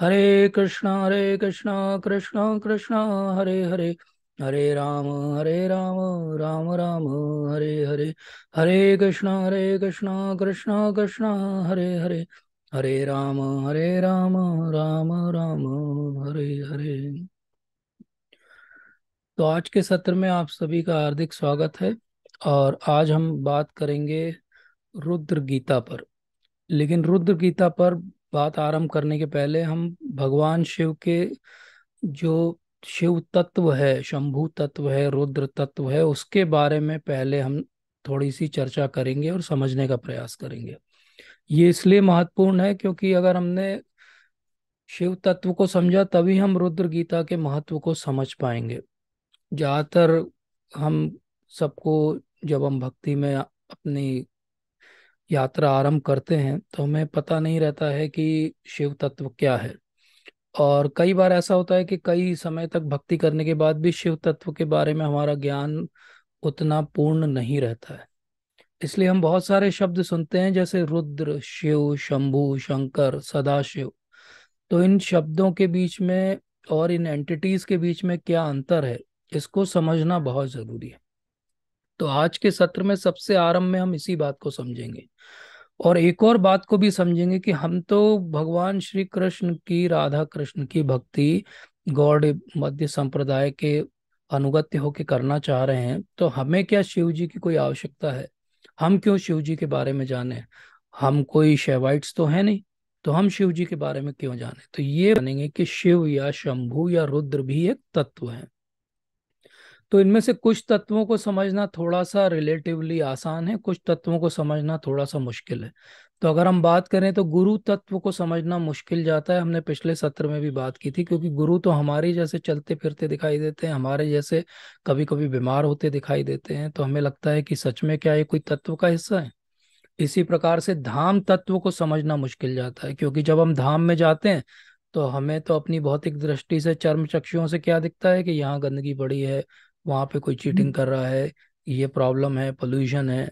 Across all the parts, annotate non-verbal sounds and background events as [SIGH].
हरे कृष्णा हरे कृष्णा कृष्णा कृष्णा हरे हरे हरे राम हरे राम राम राम हरे हरे हरे कृष्णा हरे कृष्णा कृष्णा कृष्णा हरे हरे हरे राम हरे राम राम राम हरे हरे तो आज के सत्र में आप सभी का हार्दिक स्वागत है और आज हम बात करेंगे रुद्र गीता पर लेकिन रुद्र गीता पर बात आरंभ करने के पहले हम भगवान शिव के जो शिव तत्व है शंभु तत्व है रुद्र तत्व है उसके बारे में पहले हम थोड़ी सी चर्चा करेंगे और समझने का प्रयास करेंगे ये इसलिए महत्वपूर्ण है क्योंकि अगर हमने शिव तत्व को समझा तभी हम रुद्र गीता के महत्व को समझ पाएंगे ज़्यादातर हम सबको जब हम भक्ति में अपनी यात्रा आरंभ करते हैं तो हमें पता नहीं रहता है कि शिव तत्व क्या है और कई बार ऐसा होता है कि कई समय तक भक्ति करने के बाद भी शिव तत्व के बारे में हमारा ज्ञान उतना पूर्ण नहीं रहता है इसलिए हम बहुत सारे शब्द सुनते हैं जैसे रुद्र शिव शंभु शंकर सदाशिव तो इन शब्दों के बीच में और इन एंटिटीज के बीच में क्या अंतर है इसको समझना बहुत जरूरी है तो आज के सत्र में सबसे आरंभ में हम इसी बात को समझेंगे और एक और बात को भी समझेंगे कि हम तो भगवान श्री कृष्ण की राधा कृष्ण की भक्ति गौड़ मध्य संप्रदाय के अनुगत्य होके करना चाह रहे हैं तो हमें क्या शिव जी की कोई आवश्यकता है हम क्यों शिव जी के बारे में जाने हम कोई शेवाइट्स तो है नहीं तो हम शिव जी के बारे में क्यों जाने तो ये बनेंगे कि शिव या शंभु या रुद्र भी एक तत्व है तो इनमें से कुछ तत्वों को समझना थोड़ा सा रिलेटिवली आसान है कुछ तत्वों को समझना थोड़ा सा मुश्किल है तो अगर हम बात करें तो गुरु तत्व को समझना मुश्किल जाता है हमने पिछले सत्र में भी बात की थी क्योंकि गुरु तो हमारे जैसे चलते फिरते दिखाई देते हैं हमारे जैसे कभी कभी बीमार होते दिखाई देते हैं तो हमें लगता है कि सच में क्या ये कोई तत्व का हिस्सा है इसी प्रकार से धाम तत्व को समझना मुश्किल जाता है क्योंकि जब हम धाम में जाते हैं तो हमें तो अपनी भौतिक दृष्टि से चर्म चक्षुओं से क्या दिखता है कि यहाँ गंदगी बड़ी है वहाँ पे कोई चीटिंग हम्म। कर रहा है ये प्रॉब्लम है पोल्यूशन है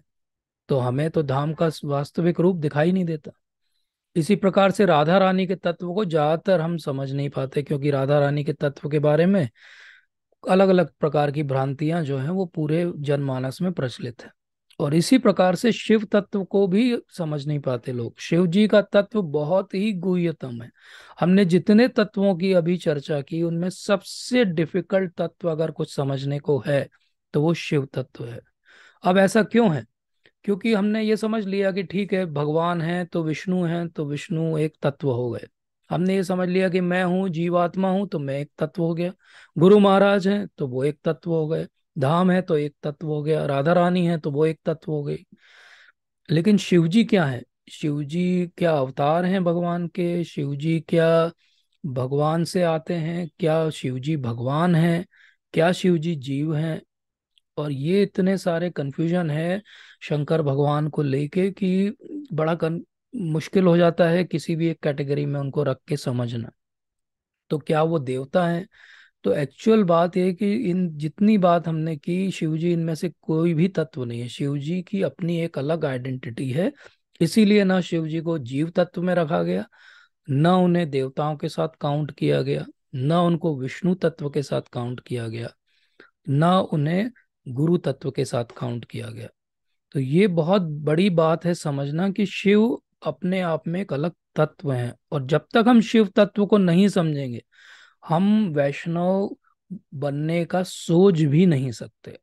तो हमें तो धाम का वास्तविक रूप दिखाई नहीं देता इसी प्रकार से राधा रानी के तत्व को ज्यादातर हम समझ नहीं पाते क्योंकि राधा रानी के तत्व के बारे में अलग अलग प्रकार की भ्रांतियां जो हैं वो पूरे जनमानस में प्रचलित है और इसी प्रकार से शिव तत्व को भी समझ नहीं पाते लोग शिव जी का तत्व बहुत ही गुह्यतम है हमने जितने तत्वों की अभी चर्चा की उनमें सबसे डिफिकल्ट तत्व अगर कुछ समझने को है तो वो शिव तत्व है अब ऐसा क्यों है क्योंकि हमने ये समझ लिया कि ठीक है भगवान है तो विष्णु है तो विष्णु एक तत्व हो गए हमने ये समझ लिया कि मैं हूँ जीवात्मा हूँ तो मैं एक तत्व हो गया गुरु महाराज हैं तो वो एक तत्व हो गए धाम है तो एक तत्व हो गया राधा रानी है तो वो एक तत्व हो गई लेकिन शिव जी क्या है शिव जी क्या अवतार हैं भगवान के शिव जी क्या भगवान से आते हैं क्या शिव जी भगवान हैं क्या शिव जी जीव हैं और ये इतने सारे कन्फ्यूजन है शंकर भगवान को लेके कि बड़ा कन, मुश्किल हो जाता है किसी भी एक कैटेगरी में उनको रख के समझना तो क्या वो देवता है तो एक्चुअल बात यह कि इन जितनी बात हमने की शिवजी इनमें से कोई भी तत्व नहीं है शिवजी की अपनी एक अलग आइडेंटिटी है इसीलिए ना शिवजी को जीव तत्व में रखा गया न उन्हें देवताओं के साथ काउंट किया गया न उनको विष्णु तत्व के साथ काउंट किया गया न उन्हें गुरु तत्व के साथ काउंट किया गया तो ये बहुत बड़ी बात है समझना कि शिव अपने आप में एक अलग तत्व हैं और जब तक हम शिव तत्व को नहीं समझेंगे हम वैष्णव बनने का सोच भी नहीं सकते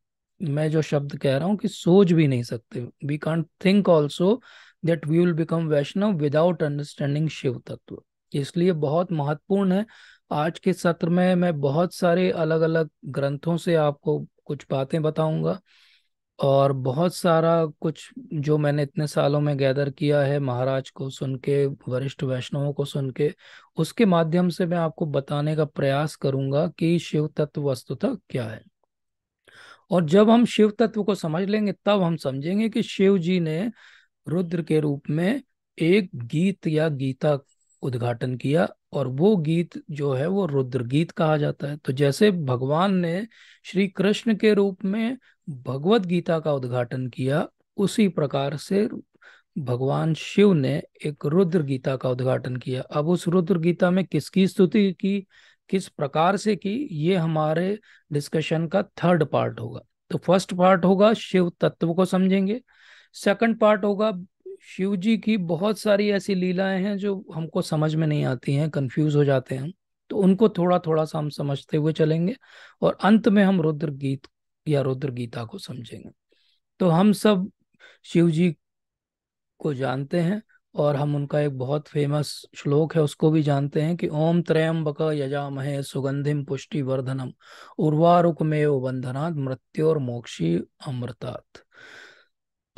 मैं जो शब्द कह रहा हूँ कि सोच भी नहीं सकते we can't think also that we will become Vaishnav without understanding Shiv तत्व इसलिए बहुत महत्वपूर्ण है आज के सत्र में मैं बहुत सारे अलग अलग ग्रंथों से आपको कुछ बातें बताऊंगा और बहुत सारा कुछ जो मैंने इतने सालों में गैदर किया है महाराज को सुन के वरिष्ठ वैष्णवों को सुन के उसके माध्यम से मैं आपको बताने का प्रयास करूंगा कि शिव तत्व वस्तुतः क्या है और जब हम शिव तत्व को समझ लेंगे तब हम समझेंगे कि शिव जी ने रुद्र के रूप में एक गीत या गीता उद्घाटन किया और वो गीत जो है वो रुद्र गीत कहा जाता है तो जैसे भगवान ने श्री कृष्ण के रूप में भगवत गीता का उद्घाटन किया उसी प्रकार से भगवान शिव ने एक रुद्र गीता का उद्घाटन किया अब उस रुद्र गीता में किसकी स्तुति की किस प्रकार से की ये हमारे डिस्कशन का थर्ड पार्ट होगा तो फर्स्ट पार्ट होगा शिव तत्व को समझेंगे सेकंड पार्ट होगा शिव जी की बहुत सारी ऐसी लीलाएं हैं जो हमको समझ में नहीं आती हैं कंफ्यूज हो जाते हैं तो उनको थोड़ा थोड़ा सा हम समझते हुए चलेंगे और अंत में हम रुद्र गीत या रुद्र गीता को समझेंगे तो हम सब शिव जी को जानते हैं और हम उनका एक बहुत फेमस श्लोक है उसको भी जानते हैं कि ओम त्रयंबक यजामहे सुगंधिम पुष्टि वर्धनम उर्वारुकमेव बंधनात् मृत्यु मोक्षी अमृतात्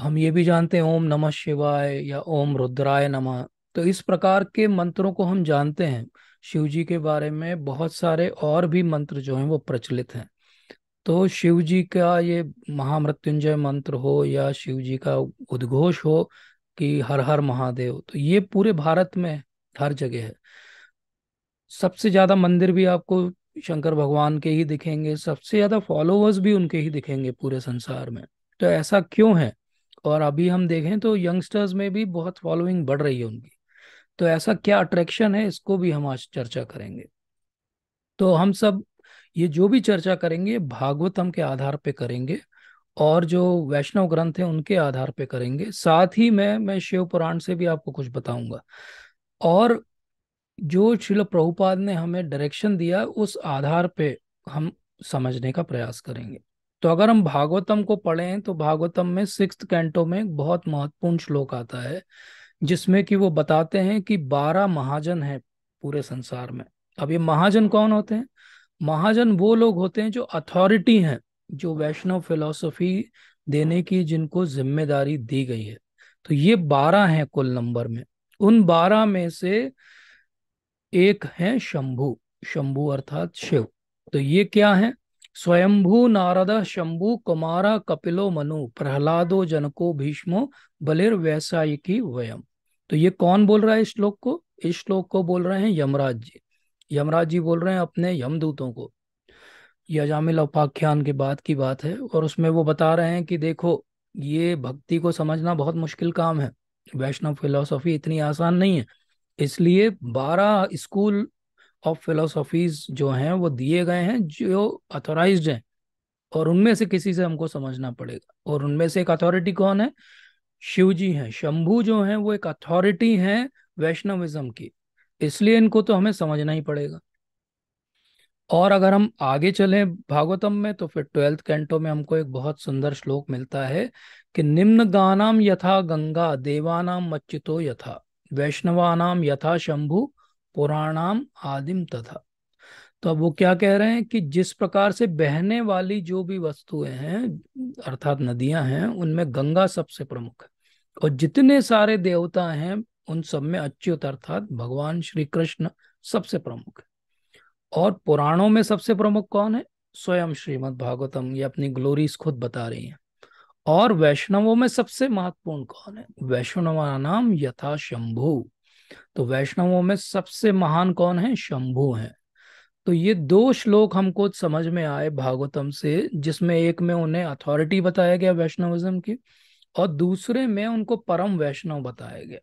हम ये भी जानते हैं ओम नमः शिवाय या ओम रुद्राय नमः तो इस प्रकार के मंत्रों को हम जानते हैं शिव जी के बारे में बहुत सारे और भी मंत्र जो हैं वो प्रचलित हैं तो शिव जी का ये महामृत्युंजय मंत्र हो या शिव जी का उद्घोष हो कि हर हर महादेव तो ये पूरे भारत में हर जगह है सबसे ज्यादा मंदिर भी आपको शंकर भगवान के ही दिखेंगे सबसे ज्यादा फॉलोअर्स भी उनके ही दिखेंगे पूरे संसार में तो ऐसा क्यों है और अभी हम देखें तो यंगस्टर्स में भी बहुत फॉलोइंग बढ़ रही है उनकी तो ऐसा क्या अट्रैक्शन है इसको भी हम आज चर्चा करेंगे तो हम सब ये जो भी चर्चा करेंगे भागवतम के आधार पे करेंगे और जो वैष्णव ग्रंथ हैं उनके आधार पे करेंगे साथ ही मैं मैं शिव पुराण से भी आपको कुछ बताऊंगा और जो शिल प्रभुपाद ने हमें डायरेक्शन दिया उस आधार पे हम समझने का प्रयास करेंगे तो अगर हम भागवतम को पढ़ें तो भागवतम में सिक्स कैंटो में एक बहुत महत्वपूर्ण श्लोक आता है जिसमें कि वो बताते हैं कि बारह महाजन हैं पूरे संसार में अब ये महाजन कौन होते हैं महाजन वो लोग होते हैं जो अथॉरिटी हैं जो हाँ। वैष्णव फिलोसफी देने हाँ। की जिनको जिम्मेदारी दी गई है तो ये बारह हैं कुल नंबर में उन बारह में से एक है शंभु शंभु अर्थात शिव तो ये क्या है स्वयंभू नारद शंभु कुमारा कपिलो मनु प्रहलादो जनको भीष्मो बलिर की वयम तो ये कौन बोल रहा है इस श्लोक को इस श्लोक को बोल रहे हैं यमराज जी यमराज जी बोल रहे हैं अपने यमदूतों को यजामिल उपाख्यान के बाद की बात है और उसमें वो बता रहे हैं कि देखो ये भक्ति को समझना बहुत मुश्किल काम है वैष्णव फिलोसॉफी इतनी आसान नहीं है इसलिए बारह स्कूल ऑफ फिलोसॉफीज जो हैं वो दिए गए हैं जो अथोराइज हैं और उनमें से किसी से हमको समझना पड़ेगा और उनमें से एक अथॉरिटी कौन है शिव जी हैं शंभू जो हैं वो एक अथॉरिटी हैं वैष्णविज्म की इसलिए इनको तो हमें समझना ही पड़ेगा और अगर हम आगे चलें भागवतम में तो फिर ट्वेल्थ कैंटो में हमको एक बहुत सुंदर श्लोक मिलता है कि निम्न गानाम यथा गंगा देवानाम मच्चितो यथा वैष्णवानाम यथा शंभु पुराणाम आदिम तथा तो अब वो क्या कह रहे हैं कि जिस प्रकार से बहने वाली जो भी वस्तुएं हैं अर्थात नदियां हैं उनमें गंगा सबसे प्रमुख है और जितने सारे देवता हैं उन सब में अच्युत अर्थात भगवान श्री कृष्ण सबसे प्रमुख है और पुराणों में सबसे प्रमुख कौन है स्वयं श्रीमद् भागवतम ये अपनी ग्लोरीज खुद बता रही हैं और वैष्णवों में सबसे महत्वपूर्ण कौन है वैष्णवा नाम यथा शंभु तो वैष्णवों में सबसे महान कौन है शंभु है तो ये दो श्लोक हमको समझ में आए भागवतम से जिसमें एक में उन्हें अथॉरिटी बताया गया वैष्णविज्म की और दूसरे में उनको परम वैष्णव बताया गया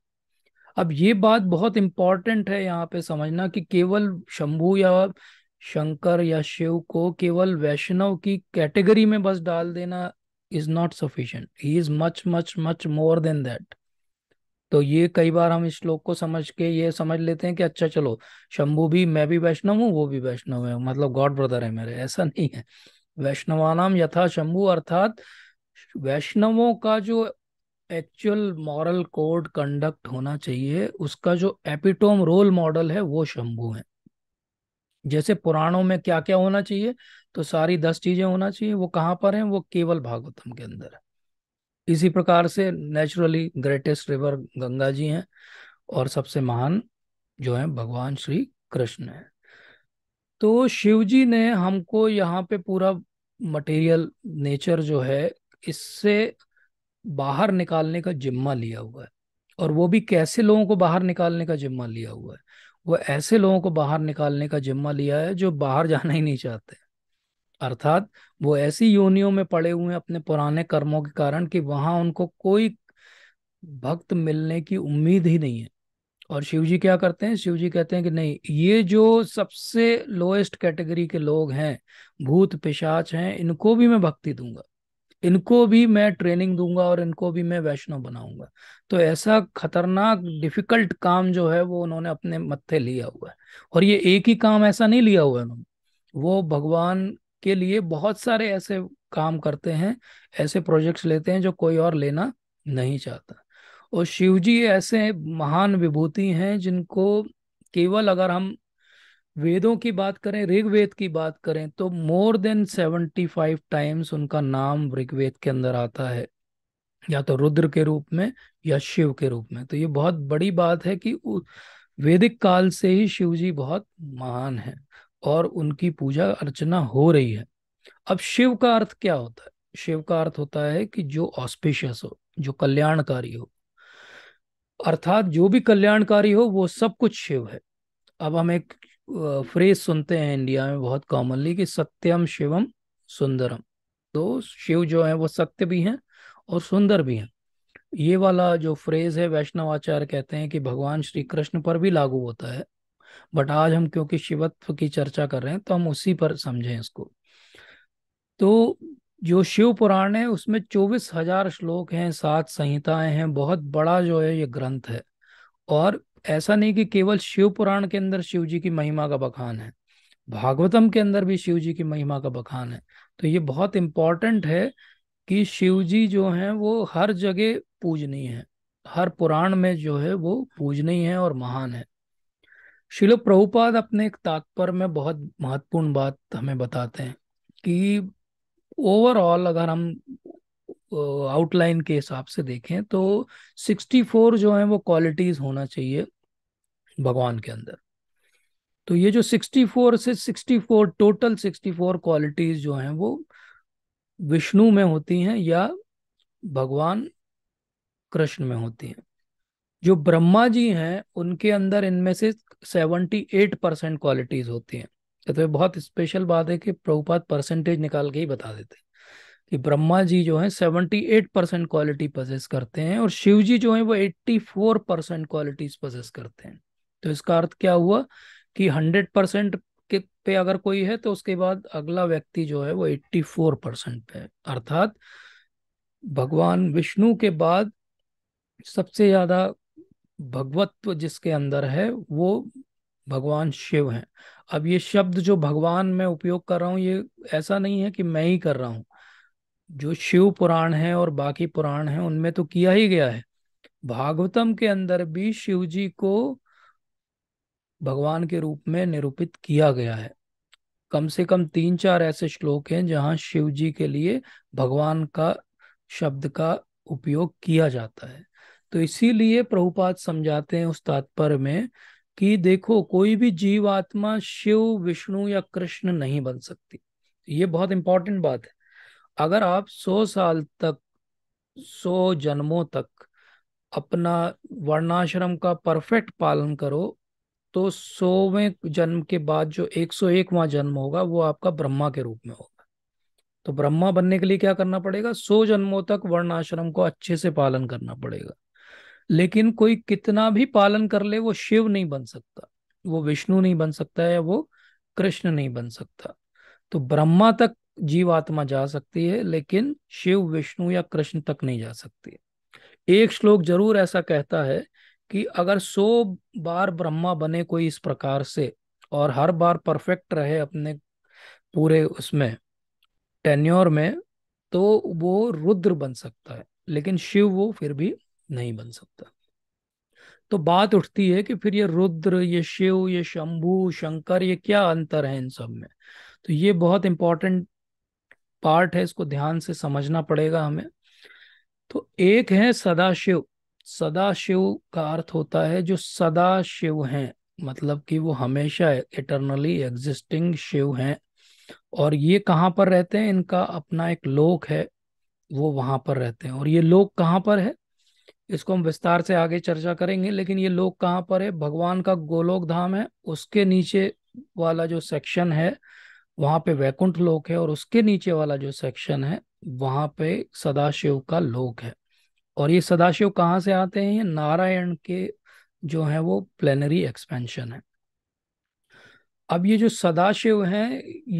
अब ये बात बहुत इंपॉर्टेंट है यहाँ पे समझना कि केवल शंभू या शंकर या शिव को केवल वैष्णव की कैटेगरी में बस डाल देना is not sufficient he is much much much more than that तो ये कई बार हम इस श्लोक को समझ के ये समझ लेते हैं कि अच्छा चलो शंभू भी मैं भी वैष्णव हूँ वो भी वैष्णव है मतलब गॉड ब्रदर है मेरे ऐसा नहीं है वैष्णवानाम यथा शंभू अर्थात वैष्णवों का जो एक्चुअल मॉरल कोड कंडक्ट होना चाहिए उसका जो एपिटोम रोल मॉडल है वो शंभू है जैसे पुराणों में क्या क्या होना चाहिए तो सारी दस चीजें होना चाहिए वो कहाँ पर है वो केवल भागवतम के अंदर है इसी प्रकार से naturally greatest river Ganga ji हैं और सबसे महान जो है भगवान श्री कृष्ण है तो शिव जी ने हमको यहाँ पे पूरा मटेरियल नेचर जो है इससे बाहर निकालने का जिम्मा लिया हुआ है और वो भी कैसे लोगों को बाहर निकालने का जिम्मा लिया हुआ है वो ऐसे लोगों को बाहर निकालने का जिम्मा लिया है जो बाहर जाना ही नहीं चाहते अर्थात वो ऐसी योनियों में पड़े हुए हैं अपने पुराने कर्मों के कारण कि वहां उनको कोई भक्त मिलने की उम्मीद ही नहीं है और शिव जी क्या करते हैं शिव जी कहते हैं कि नहीं ये जो सबसे लोएस्ट कैटेगरी के लोग हैं भूत पिशाच हैं इनको भी मैं भक्ति दूंगा इनको भी मैं ट्रेनिंग दूंगा और इनको भी मैं वैष्णव बनाऊंगा तो ऐसा खतरनाक डिफिकल्ट काम जो है वो उन्होंने अपने मत्थे लिया हुआ है और ये एक ही काम ऐसा नहीं लिया हुआ है उन्होंने वो भगवान के लिए बहुत सारे ऐसे काम करते हैं ऐसे प्रोजेक्ट्स लेते हैं जो कोई और लेना नहीं चाहता और शिव जी ऐसे महान विभूति हैं जिनको केवल अगर हम वेदों की बात करें ऋग्वेद की बात करें तो more than seventy five times उनका नाम ऋग्वेद के अंदर आता है या तो रुद्र के रूप में या शिव के रूप में तो ये बहुत बड़ी बात है कि वैदिक काल से ही शिव जी बहुत महान है और उनकी पूजा अर्चना हो रही है अब शिव का अर्थ क्या होता है शिव का अर्थ होता है कि जो ऑस्पिशियस हो जो कल्याणकारी हो अर्थात जो भी कल्याणकारी हो वो सब कुछ शिव है अब हम एक फ्रेज सुनते हैं इंडिया में बहुत कॉमनली कि सत्यम शिवम सुंदरम तो शिव जो है वो सत्य भी हैं और सुंदर भी हैं ये वाला जो फ्रेज है वैष्णवाचार्य कहते हैं कि भगवान श्री कृष्ण पर भी लागू होता है बट आज हम क्योंकि शिवत्व की चर्चा कर रहे हैं तो हम उसी पर समझें इसको तो जो शिव पुराण है उसमें चौबीस हजार श्लोक हैं सात संहिताएं हैं बहुत बड़ा जो है ये ग्रंथ है और ऐसा नहीं कि केवल शिव पुराण के अंदर शिव जी की महिमा का बखान है भागवतम के अंदर भी शिव जी की महिमा का बखान है तो ये बहुत इंपॉर्टेंट है कि शिव जी जो हैं वो हर जगह पूजनीय है हर पुराण में जो है वो पूजनीय है और महान है शिलो प्रभुपाद अपने एक तात्पर्य में बहुत महत्वपूर्ण बात हमें बताते हैं कि ओवरऑल अगर हम आउटलाइन के हिसाब से देखें तो 64 जो है वो क्वालिटीज होना चाहिए भगवान के अंदर तो ये जो 64 से 64 टोटल 64 क्वालिटीज जो हैं वो विष्णु में होती हैं या भगवान कृष्ण में होती हैं जो ब्रह्मा जी हैं उनके अंदर इनमें से 78 परसेंट क्वालिटीज होती हैं तो ये बहुत स्पेशल बात है कि प्रभुपात परसेंटेज निकाल के ही बता देते हैं कि ब्रह्मा जी जो है 78 परसेंट क्वालिटी पोजेस करते हैं और शिव जी जो है वो 84 परसेंट क्वालिटी पजेस करते हैं तो इसका अर्थ क्या हुआ कि 100 परसेंट के पे अगर कोई है तो उसके बाद अगला व्यक्ति जो है वो 84 परसेंट पे है अर्थात भगवान विष्णु के बाद सबसे ज्यादा भगवत्व जिसके अंदर है वो भगवान शिव हैं अब ये शब्द जो भगवान मैं उपयोग कर रहा हूँ ये ऐसा नहीं है कि मैं ही कर रहा हूँ जो शिव पुराण है और बाकी पुराण है उनमें तो किया ही गया है भागवतम के अंदर भी शिव जी को भगवान के रूप में निरूपित किया गया है कम से कम तीन चार ऐसे श्लोक हैं जहां शिव जी के लिए भगवान का शब्द का उपयोग किया जाता है तो इसीलिए प्रभुपाद समझाते हैं उस तात्पर्य में कि देखो कोई भी जीव आत्मा शिव विष्णु या कृष्ण नहीं बन सकती ये बहुत इंपॉर्टेंट बात है अगर आप सौ साल तक सौ जन्मों तक अपना वर्णाश्रम का परफेक्ट पालन करो तो सौवें जन्म के बाद जो एक सौ एकवा जन्म होगा वो आपका ब्रह्मा के रूप में होगा तो ब्रह्मा बनने के लिए क्या करना पड़ेगा सौ जन्मों तक वर्णाश्रम को अच्छे से पालन करना पड़ेगा लेकिन कोई कितना भी पालन कर ले वो शिव नहीं बन सकता वो विष्णु नहीं बन सकता या वो कृष्ण नहीं बन सकता तो ब्रह्मा तक जीव आत्मा जा सकती है लेकिन शिव विष्णु या कृष्ण तक नहीं जा सकती एक श्लोक जरूर ऐसा कहता है कि अगर सौ बार ब्रह्मा बने कोई इस प्रकार से और हर बार परफेक्ट रहे अपने पूरे उसमें टेन्योर में तो वो रुद्र बन सकता है लेकिन शिव वो फिर भी नहीं बन सकता तो बात उठती है कि फिर ये रुद्र ये शिव ये शंभु शंकर ये क्या अंतर है इन सब में तो ये बहुत इंपॉर्टेंट पार्ट है इसको ध्यान से समझना पड़ेगा हमें तो एक है सदाशिव सदाशिव का अर्थ होता है जो सदा शिव मतलब कि वो हमेशा इटरनली एग्जिस्टिंग शिव हैं और ये कहाँ पर रहते हैं इनका अपना एक लोक है वो वहां पर रहते हैं और ये लोक कहाँ पर है इसको हम विस्तार से आगे चर्चा करेंगे लेकिन ये लोक कहाँ पर है भगवान का गोलोक धाम है उसके नीचे वाला जो सेक्शन है वहां पे वैकुंठ लोक है और उसके नीचे वाला जो सेक्शन है वहां पे सदाशिव का लोक है और ये सदाशिव कहाँ से आते हैं ये नारायण के जो है वो प्लेनरी एक्सपेंशन है अब ये जो सदाशिव हैं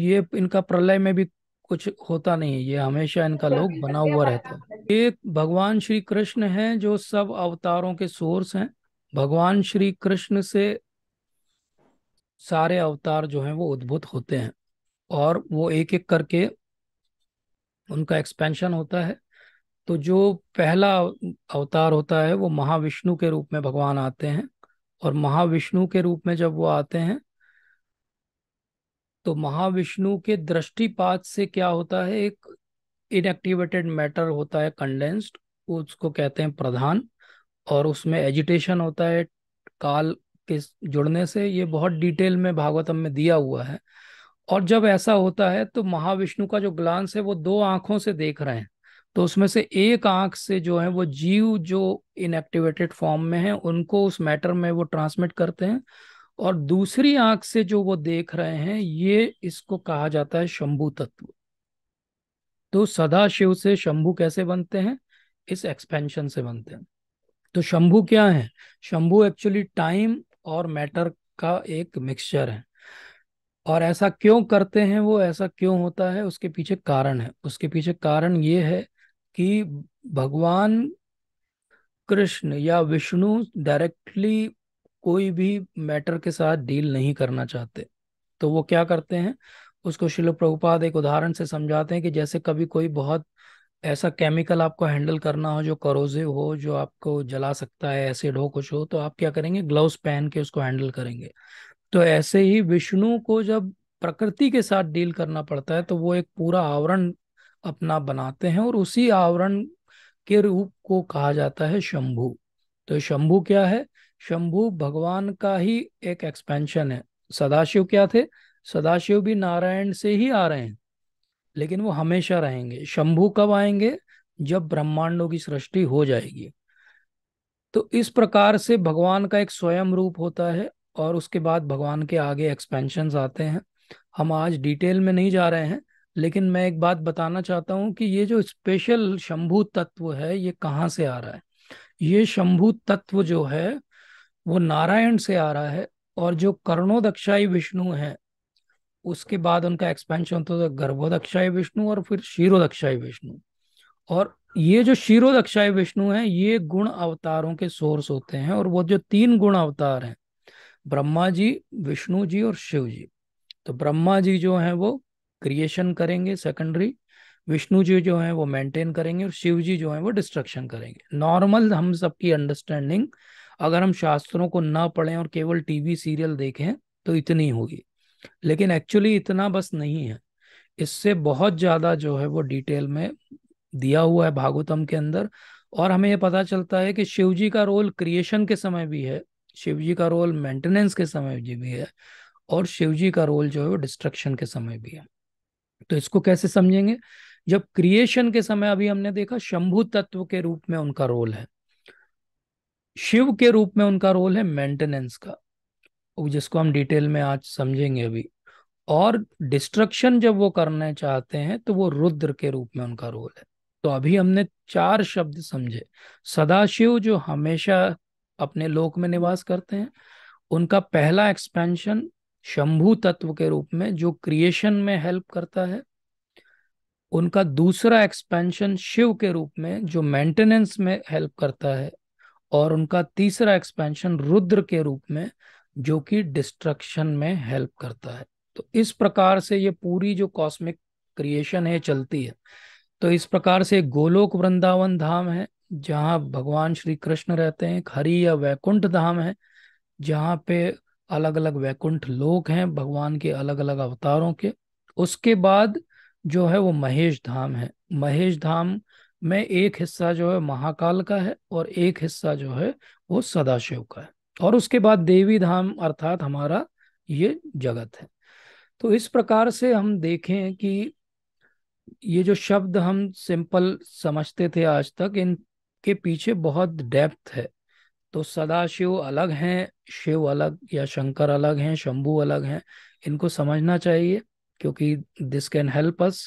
ये इनका प्रलय में भी कुछ होता नहीं है ये हमेशा इनका अच्छा, लोक बना हुआ रहता है ये भगवान श्री कृष्ण हैं जो सब अवतारों के सोर्स हैं भगवान श्री कृष्ण से सारे अवतार जो हैं वो उद्भुत होते हैं और वो एक एक करके उनका एक्सपेंशन होता है तो जो पहला अवतार होता है वो महाविष्णु के रूप में भगवान आते हैं और महाविष्णु के रूप में जब वो आते हैं तो महाविष्णु के दृष्टिपात से क्या होता है एक इनएक्टिवेटेड मैटर होता है कंडेंस्ड उसको कहते हैं प्रधान और उसमें एजिटेशन होता है काल के जुड़ने से ये बहुत डिटेल में भागवतम में दिया हुआ है और जब ऐसा होता है तो महाविष्णु का जो ग्लांस है वो दो आंखों से देख रहे हैं तो उसमें से एक आंख से जो है वो जीव जो इनएक्टिवेटेड फॉर्म में है उनको उस मैटर में वो ट्रांसमिट करते हैं और दूसरी आंख से जो वो देख रहे हैं ये इसको कहा जाता है शंभू तत्व तो सदा शिव से शंभु कैसे बनते हैं इस एक्सपेंशन से बनते हैं तो शंभु क्या है शंभु एक्चुअली टाइम और मैटर का एक मिक्सचर है और ऐसा क्यों करते हैं वो ऐसा क्यों होता है उसके पीछे कारण है उसके पीछे कारण ये है कि भगवान कृष्ण या विष्णु डायरेक्टली कोई भी मैटर के साथ डील नहीं करना चाहते तो वो क्या करते हैं उसको शिल प्रभुपाद एक उदाहरण से समझाते हैं कि जैसे कभी कोई बहुत ऐसा केमिकल आपको हैंडल करना हो जो करोजिव हो जो आपको जला सकता है एसिड हो कुछ हो तो आप क्या करेंगे ग्लव्स पहन के उसको हैंडल करेंगे तो ऐसे ही विष्णु को जब प्रकृति के साथ डील करना पड़ता है तो वो एक पूरा आवरण अपना बनाते हैं और उसी आवरण के रूप को कहा जाता है शंभु तो शंभु क्या है शंभु भगवान का ही एक एक्सपेंशन है सदाशिव क्या थे सदाशिव भी नारायण से ही आ रहे हैं लेकिन वो हमेशा रहेंगे शंभु कब आएंगे जब ब्रह्मांडों की सृष्टि हो जाएगी तो इस प्रकार से भगवान का एक स्वयं रूप होता है और उसके बाद भगवान के आगे एक्सपेंशन आते हैं हम आज डिटेल में नहीं जा रहे हैं लेकिन मैं एक बात बताना चाहता हूँ कि ये जो स्पेशल शंभू तत्व है ये कहाँ से आ रहा है ये शंभू तत्व जो है वो नारायण से आ रहा है और जो कर्णोदक्षाई विष्णु है उसके बाद उनका एक्सपेंशन होता है गर्भोदक्षाई विष्णु और फिर शीरोदक्षाई विष्णु और ये जो शीरोदक्षाई विष्णु है ये गुण अवतारों के सोर्स होते हैं और वो जो तीन गुण अवतार हैं ब्रह्मा जी विष्णु जी और शिव जी तो ब्रह्मा जी जो है वो क्रिएशन करेंगे सेकेंडरी विष्णु जी जो है वो मेंटेन करेंगे और शिव जी जो है वो डिस्ट्रक्शन करेंगे नॉर्मल हम सबकी अंडरस्टैंडिंग अगर हम शास्त्रों को ना पढ़ें और केवल टीवी सीरियल देखें तो इतनी होगी लेकिन एक्चुअली इतना बस नहीं है इससे बहुत ज़्यादा जो है वो डिटेल में दिया हुआ है भागवतम के अंदर और हमें यह पता चलता है कि शिव जी का रोल क्रिएशन के समय भी है शिव जी का रोल मेंटेनेंस के समय भी है और शिव जी का रोल जो है वो डिस्ट्रक्शन के समय भी है तो इसको कैसे समझेंगे जब क्रिएशन के समय अभी हमने देखा शंभु तत्व के रूप में उनका रोल है शिव के रूप में उनका रोल है मेंटेनेंस का जिसको हम डिटेल में आज समझेंगे अभी और डिस्ट्रक्शन जब वो करने चाहते हैं तो वो रुद्र के रूप में उनका रोल है तो अभी हमने चार शब्द समझे सदाशिव जो हमेशा अपने लोक में निवास करते हैं उनका पहला एक्सपेंशन शंभु तत्व के रूप में जो क्रिएशन में हेल्प करता है उनका दूसरा एक्सपेंशन शिव के रूप में जो मेंटेनेंस में हेल्प करता है और उनका तीसरा एक्सपेंशन रुद्र के रूप में जो कि डिस्ट्रक्शन में हेल्प करता है तो इस प्रकार से ये पूरी जो कॉस्मिक क्रिएशन है चलती है तो इस प्रकार से गोलोक वृंदावन धाम है जहाँ भगवान श्री कृष्ण रहते हैं एक या वैकुंठ धाम है जहाँ पे अलग अलग वैकुंठ लोक हैं भगवान के अलग अलग अवतारों के उसके बाद जो है वो महेश धाम है महेश धाम में एक हिस्सा जो है महाकाल का है और एक हिस्सा जो है वो सदाशिव का है और उसके बाद देवी धाम अर्थात हमारा ये जगत है तो इस प्रकार से हम देखें कि ये जो शब्द हम सिंपल समझते थे आज तक इन के पीछे बहुत डेप्थ है तो सदाशिव अलग हैं शिव अलग या शंकर अलग हैं शंभू अलग हैं इनको समझना चाहिए क्योंकि this can help us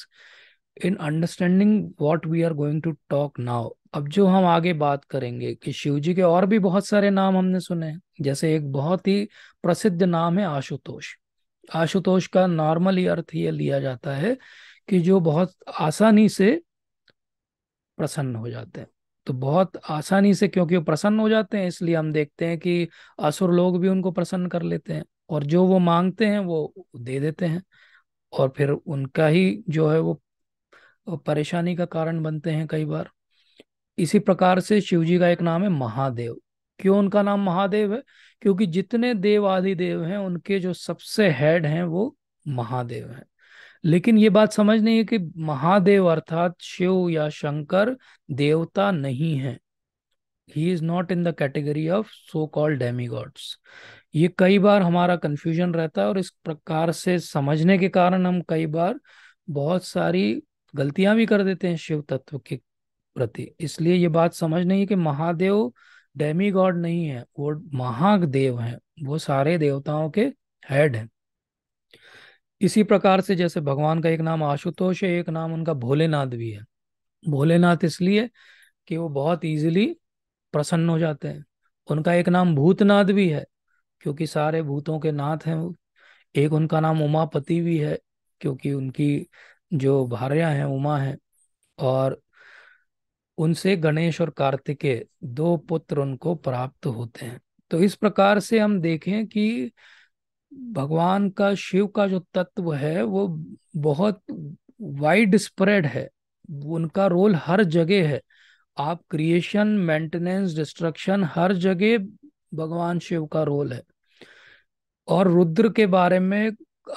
in understanding what we are going to talk now अब जो हम आगे बात करेंगे कि शिव जी के और भी बहुत सारे नाम हमने सुने हैं जैसे एक बहुत ही प्रसिद्ध नाम है आशुतोष आशुतोष का नॉर्मली अर्थ ये लिया जाता है कि जो बहुत आसानी से प्रसन्न हो जाते हैं तो बहुत आसानी से क्योंकि वो प्रसन्न हो जाते हैं इसलिए हम देखते हैं कि असुर लोग भी उनको प्रसन्न कर लेते हैं और जो वो मांगते हैं वो दे देते हैं और फिर उनका ही जो है वो परेशानी का कारण बनते हैं कई बार इसी प्रकार से शिव जी का एक नाम है महादेव क्यों उनका नाम महादेव है क्योंकि जितने देव आदि देव हैं उनके जो सबसे हेड हैं वो महादेव हैं लेकिन ये बात समझ नहीं है कि महादेव अर्थात शिव या शंकर देवता नहीं है he is not in the category of so called demigods ये कई बार हमारा कन्फ्यूजन रहता है और इस प्रकार से समझने के कारण हम कई बार बहुत सारी गलतियां भी कर देते हैं शिव तत्व के प्रति इसलिए ये बात समझ नहीं है कि महादेव डेमी गॉड नहीं है वो महादेव हैं वो सारे देवताओं के हेड हैं इसी प्रकार से जैसे भगवान का एक नाम आशुतोष है एक नाम उनका भोलेनाथ भी है भोलेनाथ इसलिए कि वो बहुत इजीली प्रसन्न हो जाते हैं उनका एक नाम भूतनाथ भी है क्योंकि सारे भूतों के नाथ हैं एक उनका नाम उमापति भी है क्योंकि उनकी जो भार्या हैं उमा हैं और उनसे गणेश और कार्तिकेय दो पुत्र उनको प्राप्त होते हैं तो इस प्रकार से हम देखें कि भगवान का शिव का जो तत्व है वो बहुत वाइड स्प्रेड है उनका रोल हर जगह है आप क्रिएशन मेंटेनेंस डिस्ट्रक्शन हर जगह भगवान शिव का रोल है और रुद्र के बारे में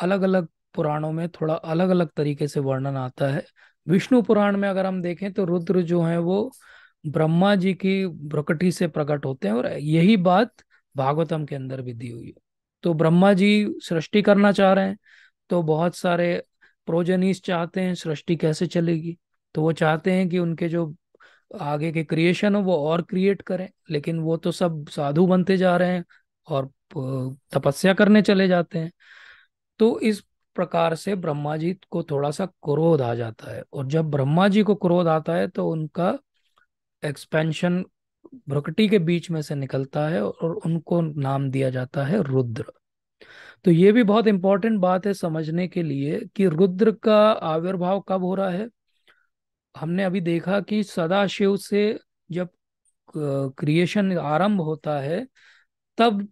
अलग अलग पुराणों में थोड़ा अलग अलग तरीके से वर्णन आता है विष्णु पुराण में अगर हम देखें तो रुद्र जो है वो ब्रह्मा जी की प्रकटी से प्रकट होते हैं और यही बात भागवतम के अंदर भी दी हुई है तो ब्रह्मा जी सृष्टि करना चाह रहे हैं तो बहुत सारे प्रोजनीस चाहते हैं सृष्टि कैसे चलेगी तो वो चाहते हैं कि उनके जो आगे के क्रिएशन हो वो और क्रिएट करें लेकिन वो तो सब साधु बनते जा रहे हैं और तपस्या करने चले जाते हैं तो इस प्रकार से ब्रह्मा जी को थोड़ा सा क्रोध आ जाता है और जब ब्रह्मा जी को क्रोध आता है तो उनका एक्सपेंशन भ्रकटी के बीच में से निकलता है और उनको नाम दिया जाता है रुद्र तो ये भी बहुत इंपॉर्टेंट बात है समझने के लिए कि रुद्र का आविर्भाव कब हो रहा है हमने अभी देखा कि सदाशिव से जब क्रिएशन आरंभ होता है तब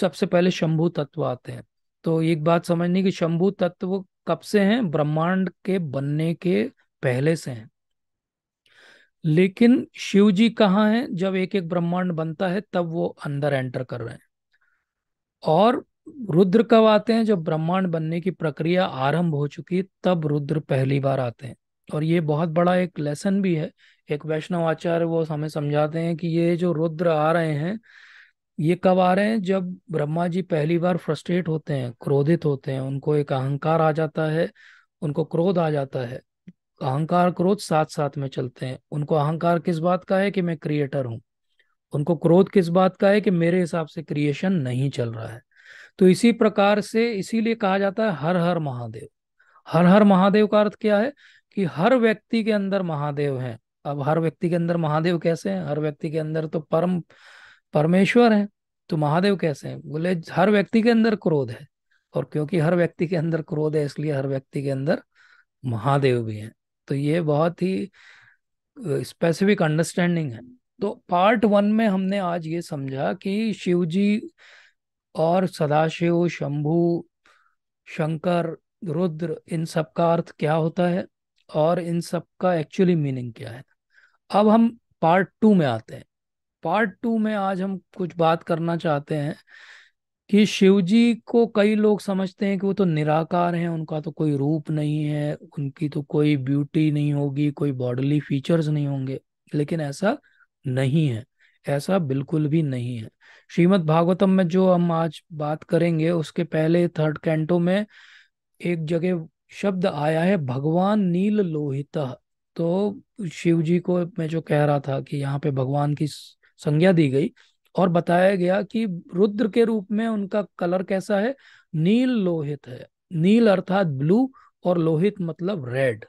सबसे पहले शंभु तत्व आते हैं तो एक बात समझनी कि शंभु तत्व कब से हैं ब्रह्मांड के बनने के पहले से हैं लेकिन शिव जी कहाँ हैं जब एक एक ब्रह्मांड बनता है तब वो अंदर एंटर कर रहे हैं और रुद्र कब आते हैं जब ब्रह्मांड बनने की प्रक्रिया आरंभ हो चुकी है तब रुद्र पहली बार आते हैं और ये बहुत बड़ा एक लेसन भी है एक वैष्णव आचार्य वो हमें समझाते हैं कि ये जो रुद्र आ रहे हैं ये कब आ रहे हैं जब ब्रह्मा जी पहली बार फ्रस्ट्रेट होते हैं क्रोधित होते हैं उनको एक अहंकार आ जाता है उनको क्रोध आ जाता है अहंकार क्रोध साथ साथ में चलते हैं उनको अहंकार किस बात का है कि मैं क्रिएटर हूं उनको क्रोध किस बात का है कि मेरे हिसाब से क्रिएशन नहीं चल रहा है तो इसी प्रकार से इसीलिए कहा जाता है हर हर महादेव हर हर महादेव का अर्थ क्या है कि हर व्यक्ति के अंदर महादेव है अब हर व्यक्ति के अंदर महादेव कैसे हैं हर व्यक्ति के अंदर तो परम परमेश्वर है तो महादेव कैसे हैं बोले हर व्यक्ति के अंदर क्रोध है और क्योंकि हर व्यक्ति के अंदर क्रोध है इसलिए हर व्यक्ति के अंदर महादेव भी हैं तो ये बहुत ही स्पेसिफिक अंडरस्टैंडिंग है तो पार्ट वन में हमने आज ये समझा कि शिवजी और सदाशिव शंभु शंकर रुद्र इन सब का अर्थ क्या होता है और इन सब का एक्चुअली मीनिंग क्या है अब हम पार्ट टू में आते हैं पार्ट टू में आज हम कुछ बात करना चाहते हैं कि शिव जी को कई लोग समझते हैं कि वो तो निराकार हैं उनका तो कोई रूप नहीं है उनकी तो कोई ब्यूटी नहीं होगी कोई बॉडली फीचर्स नहीं होंगे लेकिन ऐसा नहीं है ऐसा बिल्कुल भी नहीं है श्रीमद् भागवतम में जो हम आज बात करेंगे उसके पहले थर्ड कैंटो में एक जगह शब्द आया है भगवान नील लोहित तो शिव जी को मैं जो कह रहा था कि यहाँ पे भगवान की संज्ञा दी गई और बताया गया कि रुद्र के रूप में उनका कलर कैसा है नील लोहित है नील अर्थात ब्लू और लोहित मतलब रेड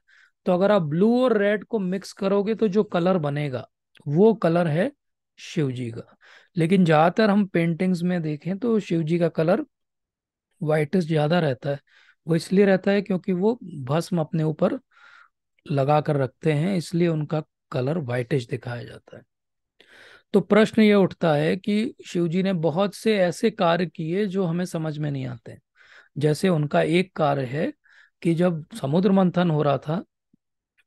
तो अगर आप ब्लू और रेड को मिक्स करोगे तो जो कलर बनेगा वो कलर है शिव जी का लेकिन ज्यादातर हम पेंटिंग्स में देखें तो शिव जी का कलर वाइटिस ज्यादा रहता है वो इसलिए रहता है क्योंकि वो भस्म अपने ऊपर लगा कर रखते हैं इसलिए उनका कलर व्हाइटिश दिखाया जाता है तो प्रश्न ये उठता है कि शिवजी ने बहुत से ऐसे कार्य किए जो हमें समझ में नहीं आते जैसे उनका एक कार्य है कि जब समुद्र मंथन हो रहा था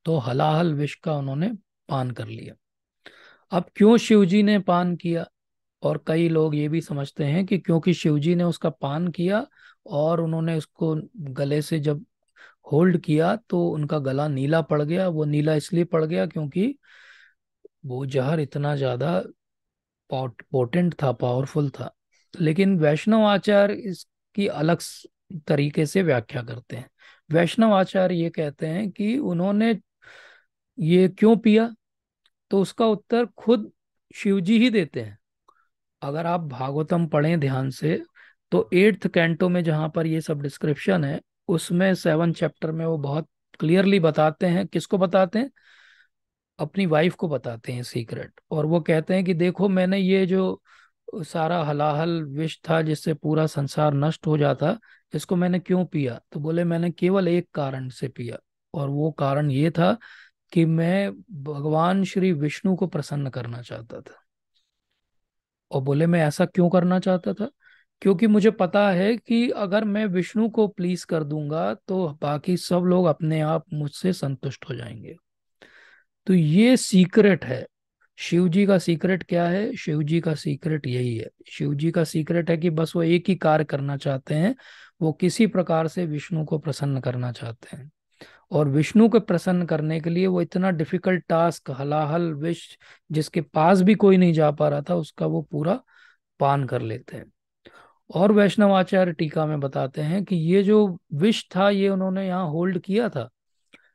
तो हलाहल विष का उन्होंने पान कर लिया अब क्यों शिवजी ने पान किया और कई लोग ये भी समझते हैं कि क्योंकि शिवजी ने उसका पान किया और उन्होंने उसको गले से जब होल्ड किया तो उनका गला नीला पड़ गया वो नीला इसलिए पड़ गया क्योंकि वो जहर इतना ज़्यादा पोटेंट था पावरफुल था लेकिन वैष्णव आचार्य इसकी अलग तरीके से व्याख्या करते हैं वैष्णव आचार्य ये कहते हैं कि उन्होंने ये क्यों पिया तो उसका उत्तर खुद शिवजी ही देते हैं अगर आप भागवतम पढ़ें ध्यान से तो एट्थ कैंटो में जहां पर ये सब डिस्क्रिप्शन है उसमें सेवन चैप्टर में वो बहुत क्लियरली बताते हैं किसको बताते हैं अपनी वाइफ को बताते हैं सीक्रेट और वो कहते हैं कि देखो मैंने ये जो सारा हलाहल विष था जिससे पूरा संसार नष्ट हो जाता इसको मैंने क्यों पिया तो बोले मैंने केवल एक कारण से पिया और वो कारण ये था कि मैं भगवान श्री विष्णु को प्रसन्न करना चाहता था और बोले मैं ऐसा क्यों करना चाहता था क्योंकि मुझे पता है कि अगर मैं विष्णु को प्लीज कर दूंगा तो बाकी सब लोग अपने आप मुझसे संतुष्ट हो जाएंगे तो ये सीक्रेट है शिव जी का सीक्रेट क्या है शिव जी का सीक्रेट यही है शिव जी का सीक्रेट है कि बस वो एक ही कार्य करना चाहते हैं वो किसी प्रकार से विष्णु को प्रसन्न करना चाहते हैं और विष्णु को प्रसन्न करने के लिए वो इतना डिफिकल्ट टास्क हलाहल विष जिसके पास भी कोई नहीं जा पा रहा था उसका वो पूरा पान कर लेते हैं और वैष्णवाचार्य टीका में बताते हैं कि ये जो विष था ये उन्होंने यहाँ होल्ड किया था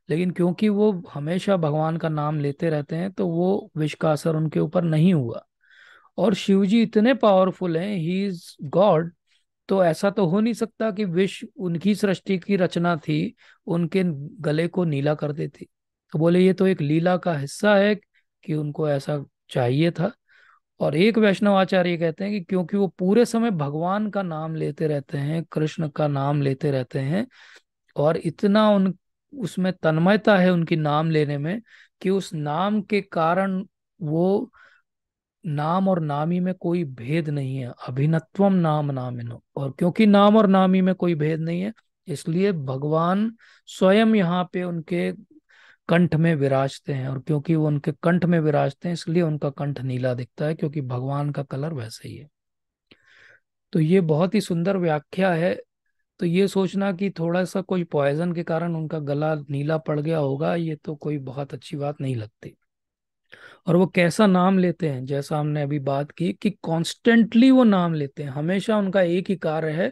लेकिन क्योंकि वो हमेशा भगवान का नाम लेते रहते हैं तो वो विष का असर उनके ऊपर नहीं हुआ और शिव जी इतने पावरफुल हैं ही इज गॉड तो ऐसा तो हो नहीं सकता कि विष उनकी सृष्टि की रचना थी उनके गले को नीला कर देती तो बोले ये तो एक लीला का हिस्सा है कि उनको ऐसा चाहिए था और एक वैष्णव आचार्य कहते हैं कि क्योंकि वो पूरे समय भगवान का नाम लेते रहते हैं कृष्ण का नाम लेते रहते हैं और इतना उन उसमें तन्मयता है उनकी नाम लेने में कि उस नाम के कारण वो नाम और नामी में कोई भेद नहीं है अभिनत्वम नाम नामिनो और क्योंकि नाम और नामी में कोई भेद नहीं है इसलिए भगवान स्वयं यहाँ पे उनके कंठ में विराजते हैं और क्योंकि वो उनके कंठ में विराजते हैं इसलिए उनका कंठ नीला दिखता है क्योंकि भगवान का कलर वैसे ही है तो ये बहुत ही सुंदर व्याख्या है तो ये सोचना कि थोड़ा सा कोई पॉइजन के कारण उनका गला नीला पड़ गया होगा ये तो कोई बहुत अच्छी बात नहीं लगती और वो कैसा नाम लेते हैं जैसा हमने अभी बात की कि कॉन्स्टेंटली वो नाम लेते हैं हमेशा उनका एक ही कार्य है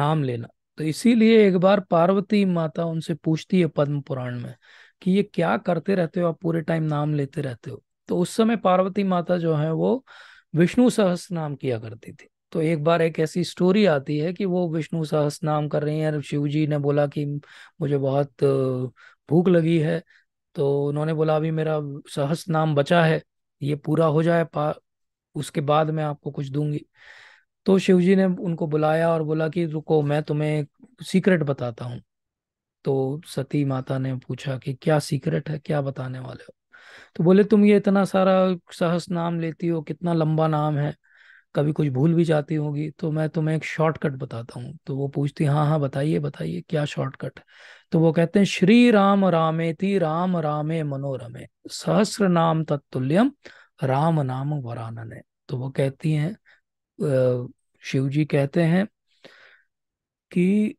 नाम लेना तो इसीलिए एक बार पार्वती माता उनसे पूछती है पद्म पुराण में कि ये क्या करते रहते हो आप पूरे टाइम नाम लेते रहते हो तो उस समय पार्वती माता जो है वो विष्णु सहस नाम किया करती थी तो एक बार एक ऐसी स्टोरी आती है कि वो विष्णु सहस नाम कर रही हैं शिव जी ने बोला कि मुझे बहुत भूख लगी है तो उन्होंने बोला अभी मेरा सहस नाम बचा है ये पूरा हो जाए पा उसके बाद मैं आपको कुछ दूंगी तो शिव जी ने उनको बुलाया और बोला कि रुको मैं तुम्हें सीक्रेट बताता हूँ तो सती माता ने पूछा कि क्या सीक्रेट है क्या बताने वाले हो तो बोले तुम ये इतना सारा सहस नाम लेती हो कितना लंबा नाम है कभी कुछ भूल भी जाती होगी तो मैं तुम्हें एक शॉर्टकट बताता हूँ तो वो पूछती हाँ हाँ बताइए बताइए क्या शॉर्टकट तो वो कहते हैं श्री राम रामेति राम रामे मनोरमे सहस्र नाम तत्तुल्यम राम नाम वरानने तो वो कहती हैं शिव जी कहते हैं कि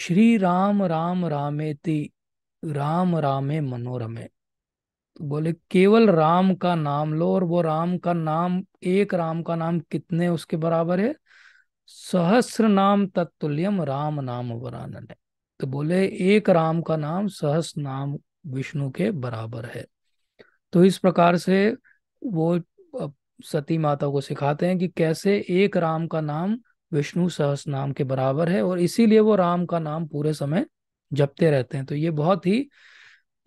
श्री राम राम रामेति राम रामे मनोरमे बोले केवल राम का नाम लो और वो राम का नाम एक राम का नाम कितने उसके बराबर है सहस्र नाम तत्तुल्यम राम नाम वरानन है तो बोले एक राम का नाम सहस नाम विष्णु के बराबर है तो इस प्रकार से वो सती माता को सिखाते हैं कि कैसे एक राम का नाम विष्णु सहस नाम के बराबर है और इसीलिए वो राम का नाम पूरे समय जपते रहते हैं तो ये बहुत ही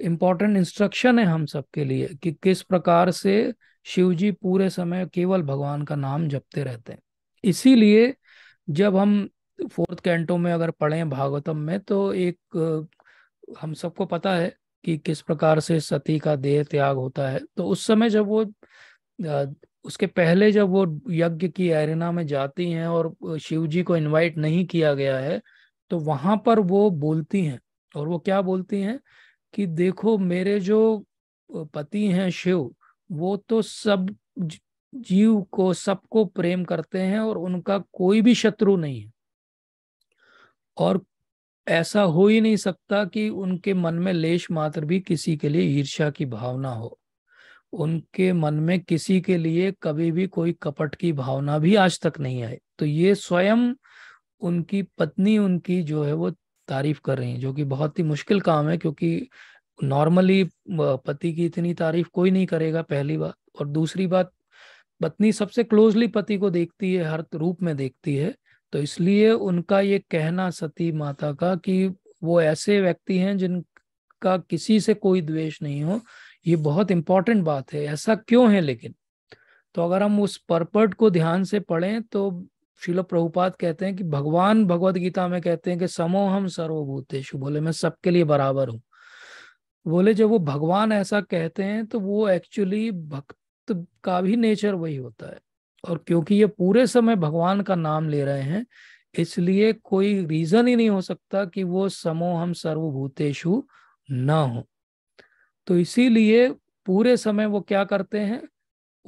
इम्पोर्टेंट इंस्ट्रक्शन है हम सबके लिए कि किस प्रकार से शिव जी पूरे समय केवल भगवान का नाम जपते रहते हैं इसीलिए जब हम फोर्थ कैंटो में अगर पढ़ें भागवतम में तो एक हम सबको पता है कि किस प्रकार से सती का देह त्याग होता है तो उस समय जब वो उसके पहले जब वो यज्ञ की एरिना में जाती हैं और शिव जी को इनवाइट नहीं किया गया है तो वहां पर वो बोलती हैं और वो क्या बोलती हैं कि देखो मेरे जो पति हैं शिव वो तो सब जीव को सबको प्रेम करते हैं और उनका कोई भी शत्रु नहीं है और ऐसा हो ही नहीं सकता कि उनके मन में लेश मात्र भी किसी के लिए ईर्ष्या की भावना हो उनके मन में किसी के लिए कभी भी कोई कपट की भावना भी आज तक नहीं आई तो ये स्वयं उनकी पत्नी उनकी जो है वो तारीफ कर रही हैं जो कि बहुत ही मुश्किल काम है क्योंकि नॉर्मली पति की इतनी तारीफ कोई नहीं करेगा पहली बात और दूसरी बात पत्नी सबसे क्लोजली पति को देखती है हर रूप में देखती है तो इसलिए उनका ये कहना सती माता का कि वो ऐसे व्यक्ति हैं जिनका किसी से कोई द्वेष नहीं हो ये बहुत इंपॉर्टेंट बात है ऐसा क्यों है लेकिन तो अगर हम उस परपट को ध्यान से पढ़ें तो शिल प्रभुपात कहते हैं कि भगवान भगवत गीता में कहते हैं कि समो हम सर्वभूतेशु बोले मैं सबके लिए बराबर हूँ बोले जब वो भगवान ऐसा कहते हैं तो वो एक्चुअली भक्त का भी नेचर वही होता है और क्योंकि ये पूरे समय भगवान का नाम ले रहे हैं इसलिए कोई रीजन ही नहीं हो सकता कि वो समो हम सर्वभूतेशु न हो तो इसीलिए पूरे समय वो क्या करते हैं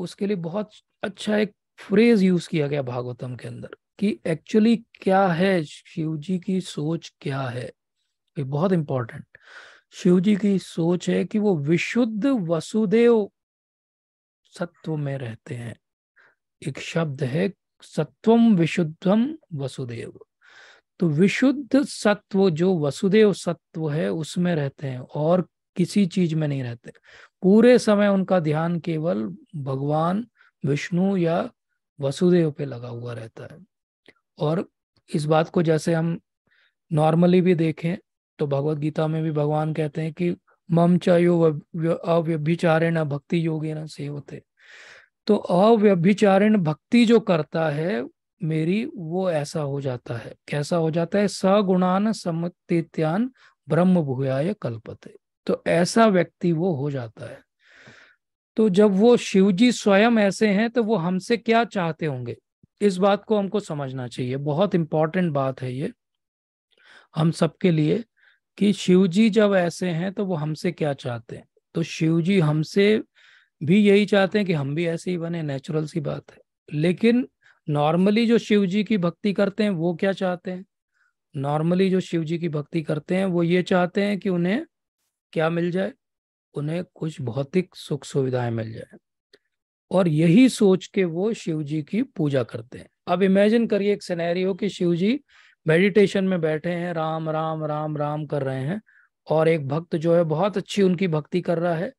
उसके लिए बहुत अच्छा एक फ्रेज यूज किया गया भागवतम के अंदर कि एक्चुअली क्या है शिव जी की सोच क्या है ये बहुत इंपॉर्टेंट शिव जी की सोच है कि वो विशुद्ध वसुदेव सत्व में रहते हैं एक शब्द है सत्वम विशुद्धम वसुदेव तो विशुद्ध सत्व जो वसुदेव सत्व है उसमें रहते हैं और किसी चीज में नहीं रहते पूरे समय उनका ध्यान केवल भगवान विष्णु या वसुदेव पे लगा हुआ रहता है और इस बात को जैसे हम नॉर्मली भी देखें तो भगवत गीता में भी भगवान कहते हैं कि मम चायो अव्यभिचारेण भक्ति योगे न से होते तो अव्यभिचारेण भक्ति जो करता है मेरी वो ऐसा हो जाता है कैसा हो जाता है सगुणान समित्यान ब्रह्म भूयाय कल्पते तो ऐसा व्यक्ति वो हो जाता है तो जब वो शिव जी स्वयं ऐसे हैं तो वो हमसे क्या चाहते होंगे इस बात को हमको समझना चाहिए बहुत इंपॉर्टेंट बात है ये हम सबके लिए कि शिव जी जब ऐसे हैं तो वो हमसे क्या चाहते हैं तो शिव जी हमसे भी यही चाहते हैं कि हम भी ऐसे ही बने नेचुरल सी बात है लेकिन नॉर्मली जो शिव जी की भक्ति करते हैं वो क्या चाहते हैं नॉर्मली जो शिव जी की भक्ति करते हैं वो ये चाहते हैं कि उन्हें क्या मिल जाए उन्हें कुछ भौतिक सुख सुविधाएं मिल जाए और यही सोच के वो शिव जी की पूजा करते हैं अब इमेजिन करिए एक सिनेरियो कि शिव जी मेडिटेशन में बैठे हैं राम राम राम राम कर रहे हैं और एक भक्त जो है बहुत अच्छी उनकी भक्ति कर रहा है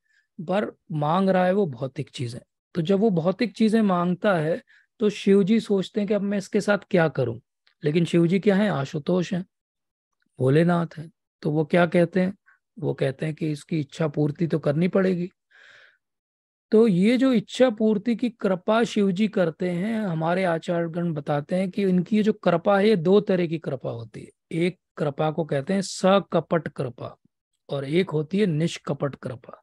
पर मांग रहा है वो भौतिक चीजें तो जब वो भौतिक चीजें मांगता है तो शिव जी सोचते हैं कि अब मैं इसके साथ क्या करूं लेकिन शिव जी क्या है आशुतोष है भोलेनाथ है तो वो क्या कहते हैं वो कहते हैं कि इसकी इच्छा पूर्ति तो करनी पड़ेगी तो ये जो इच्छा पूर्ति की कृपा शिव जी करते हैं हमारे आचार्यगण बताते हैं कि इनकी जो कृपा है दो तरह की कृपा होती है एक कृपा को कहते हैं सकपट कृपा और एक होती है निष्कपट कृपा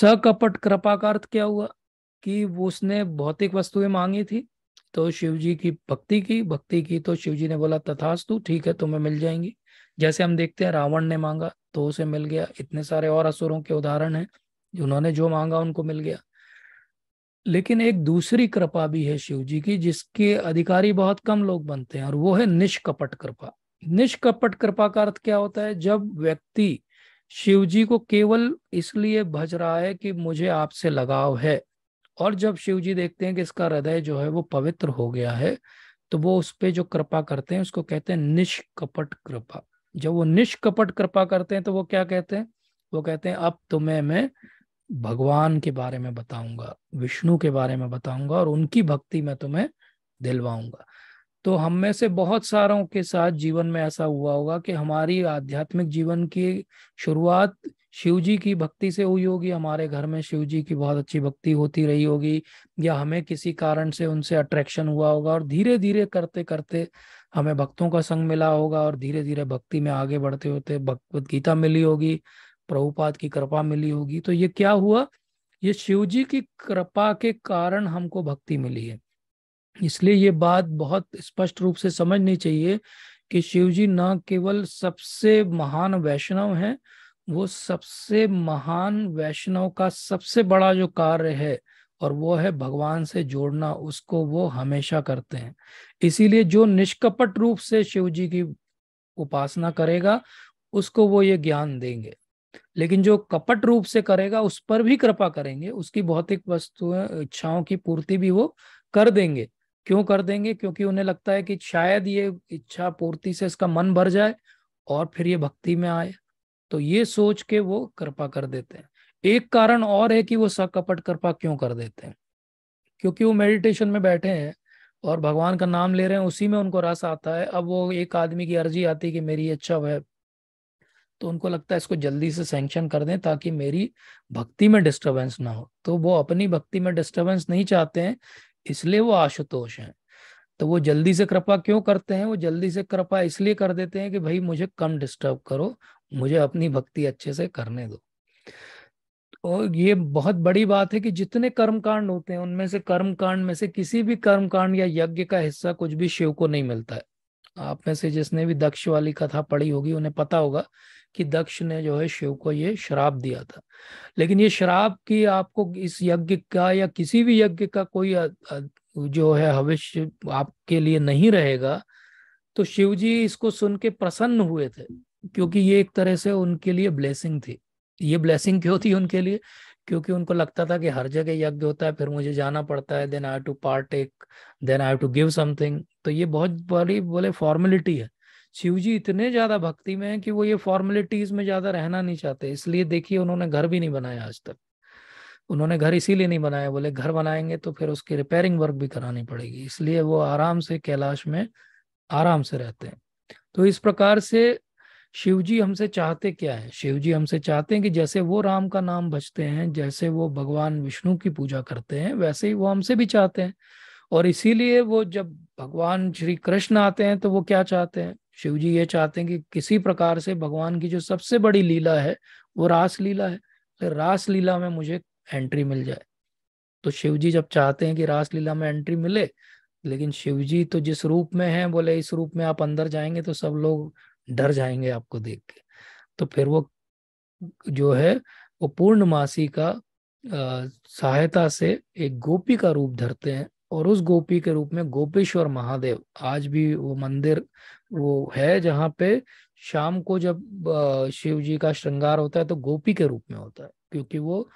सकपट कृपा का अर्थ क्या हुआ कि वो उसने भौतिक वस्तुएं मांगी थी तो शिव जी की भक्ति की भक्ति की तो शिव जी ने बोला तथास्तु ठीक है तुम्हें मिल जाएंगी जैसे हम देखते हैं रावण ने मांगा तो उसे मिल गया इतने सारे और असुरों के उदाहरण हैं उन्होंने जो मांगा उनको मिल गया लेकिन एक दूसरी कृपा भी है शिव जी की जिसके अधिकारी बहुत कम लोग बनते हैं और वो है निष्कपट कृपा निष्कपट कृपा का अर्थ क्या होता है जब व्यक्ति शिव जी को केवल इसलिए भज रहा है कि मुझे आपसे लगाव है और जब शिव जी देखते हैं कि इसका हृदय जो है वो पवित्र हो गया है तो वो उस पर जो कृपा करते हैं उसको कहते हैं निष्कपट कृपा जब वो निष्कपट कृपा करते हैं तो वो क्या कहते हैं वो कहते हैं अब तुम्हें मैं भगवान के बारे में बताऊंगा विष्णु के बारे में बताऊंगा और उनकी भक्ति में तुम्हें दिलवाऊंगा तो हम में से बहुत सारों के साथ जीवन में ऐसा हुआ होगा कि हमारी आध्यात्मिक जीवन की शुरुआत शिव जी की भक्ति से हुई होगी हमारे घर में शिव जी की बहुत अच्छी भक्ति होती रही होगी या हमें किसी कारण से उनसे अट्रैक्शन हुआ होगा और धीरे धीरे करते करते हमें भक्तों का संग मिला होगा और धीरे धीरे भक्ति में आगे बढ़ते होते भगवत गीता मिली होगी प्रभुपाद की कृपा मिली होगी तो ये क्या हुआ ये शिव जी की कृपा के कारण हमको भक्ति मिली है इसलिए ये बात बहुत स्पष्ट रूप से समझनी चाहिए कि शिव जी न केवल सबसे महान वैष्णव हैं वो सबसे महान वैष्णव का सबसे बड़ा जो कार्य है और वो है भगवान से जोड़ना उसको वो हमेशा करते हैं इसीलिए जो निष्कपट रूप से शिव जी की उपासना करेगा उसको वो ये ज्ञान देंगे लेकिन जो कपट रूप से करेगा उस पर भी कृपा करेंगे उसकी भौतिक वस्तुएं इच्छाओं की पूर्ति भी वो कर देंगे क्यों कर देंगे क्योंकि उन्हें लगता है कि शायद ये इच्छा पूर्ति से इसका मन भर जाए और फिर ये भक्ति में आए तो ये सोच के वो कृपा कर देते हैं एक कारण और है कि वो सकपट कृपा क्यों कर देते हैं क्योंकि वो मेडिटेशन में बैठे हैं और भगवान का नाम ले रहे हैं उसी में उनको रस आता है अब वो एक आदमी की अर्जी आती है कि मेरी इच्छा वह तो उनको लगता है इसको जल्दी से सैंक्शन कर दें ताकि मेरी भक्ति में डिस्टरबेंस ना हो तो वो अपनी भक्ति में डिस्टरबेंस नहीं चाहते हैं इसलिए वो आशुतोष हैं तो वो जल्दी से कृपा क्यों करते हैं वो जल्दी से कृपा इसलिए कर देते हैं कि भाई मुझे कम डिस्टर्ब करो मुझे अपनी भक्ति अच्छे से करने दो और ये बहुत बड़ी बात है कि जितने कर्म कांड होते हैं उनमें से कर्म कांड में से किसी भी कर्म कांड या यज्ञ का हिस्सा कुछ भी शिव को नहीं मिलता है आप में से जिसने भी दक्ष वाली कथा पढ़ी होगी उन्हें पता होगा कि दक्ष ने जो है शिव को ये श्राप दिया था लेकिन ये श्राप की आपको इस यज्ञ का या किसी भी यज्ञ का कोई जो है भविष्य आपके लिए नहीं रहेगा तो शिव जी इसको सुन के प्रसन्न हुए थे क्योंकि ये एक तरह से उनके लिए ब्लेसिंग थी ये ब्लेसिंग क्यों थी उनके लिए क्योंकि उनको लगता था कि हर जगह यज्ञ होता है फिर मुझे जाना पड़ता है देन आई टू पार्ट एक then I to give something तो ये बहुत बड़ी बोले फॉर्मेलिटी है शिव जी इतने ज्यादा भक्ति में है कि वो ये फॉर्मेलिटीज में ज्यादा रहना नहीं चाहते इसलिए देखिए उन्होंने घर भी नहीं बनाया आज तक उन्होंने घर इसीलिए नहीं बनाया बोले घर बनाएंगे तो फिर उसकी रिपेयरिंग वर्क भी करानी पड़ेगी इसलिए वो आराम से कैलाश में आराम से रहते हैं तो इस प्रकार से शिव जी हमसे चाहते क्या है शिव जी हमसे चाहते हैं कि जैसे वो राम का नाम भजते हैं जैसे वो भगवान विष्णु की पूजा करते हैं वैसे ही वो हमसे भी चाहते हैं और इसीलिए वो जब भगवान श्री कृष्ण आते हैं तो वो क्या चाहते हैं शिव जी ये चाहते हैं कि किसी प्रकार से भगवान की जो सबसे बड़ी लीला है वो रास लीला है तो रास लीला में मुझे एंट्री मिल जाए तो शिव जी जब चाहते हैं कि रास लीला में एंट्री मिले लेकिन शिव जी तो जिस रूप में हैं बोले इस रूप में आप अंदर जाएंगे तो सब लोग डर जाएंगे आपको देख के तो फिर वो जो है वो पूर्णमासी का सहायता से एक गोपी का रूप धरते हैं और उस गोपी के रूप में गोपेश्वर महादेव आज भी वो मंदिर वो है जहाँ पे शाम को जब शिव जी का श्रृंगार होता है तो गोपी के रूप में होता है क्योंकि वो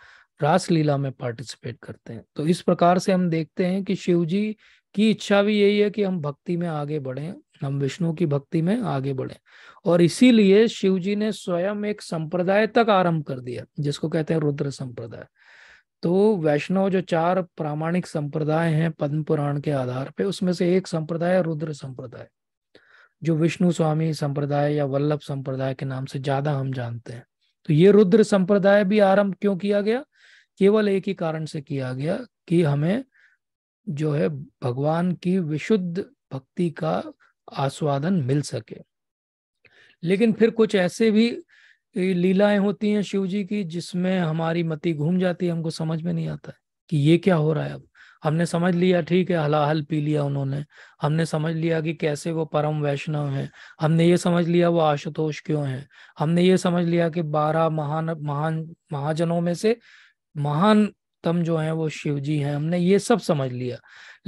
रास लीला में पार्टिसिपेट करते हैं तो इस प्रकार से हम देखते हैं कि शिव जी की इच्छा भी यही है कि हम भक्ति में आगे बढ़ें हम विष्णु की भक्ति में आगे बढ़े और इसीलिए शिव जी ने स्वयं एक संप्रदाय तक आरंभ कर दिया जिसको कहते हैं रुद्र संप्रदाय तो वैष्णव जो चार प्रामाणिक संप्रदाय हैं पद्म पुराण के आधार पे उसमें से एक संप्रदाय है रुद्र संप्रदाय जो विष्णु स्वामी संप्रदाय या वल्लभ संप्रदाय के नाम से ज्यादा हम जानते हैं तो ये रुद्र संप्रदाय भी आरंभ क्यों किया गया केवल एक ही कारण से किया गया कि हमें जो है भगवान की विशुद्ध भक्ति का आस्वादन मिल सके लेकिन फिर कुछ ऐसे भी लीलाएं होती हैं शिव जी की जिसमें हमारी मति घूम जाती है हमको समझ में नहीं आता है कि ये क्या हो रहा है अब हमने समझ लिया ठीक है हलाहल पी लिया उन्होंने हमने समझ लिया कि कैसे वो परम वैष्णव हैं हमने ये समझ लिया वो आशुतोष क्यों हैं हमने ये समझ लिया कि बारह महान महान महाजनों में से महानतम जो हैं वो शिव जी हैं हमने ये सब समझ लिया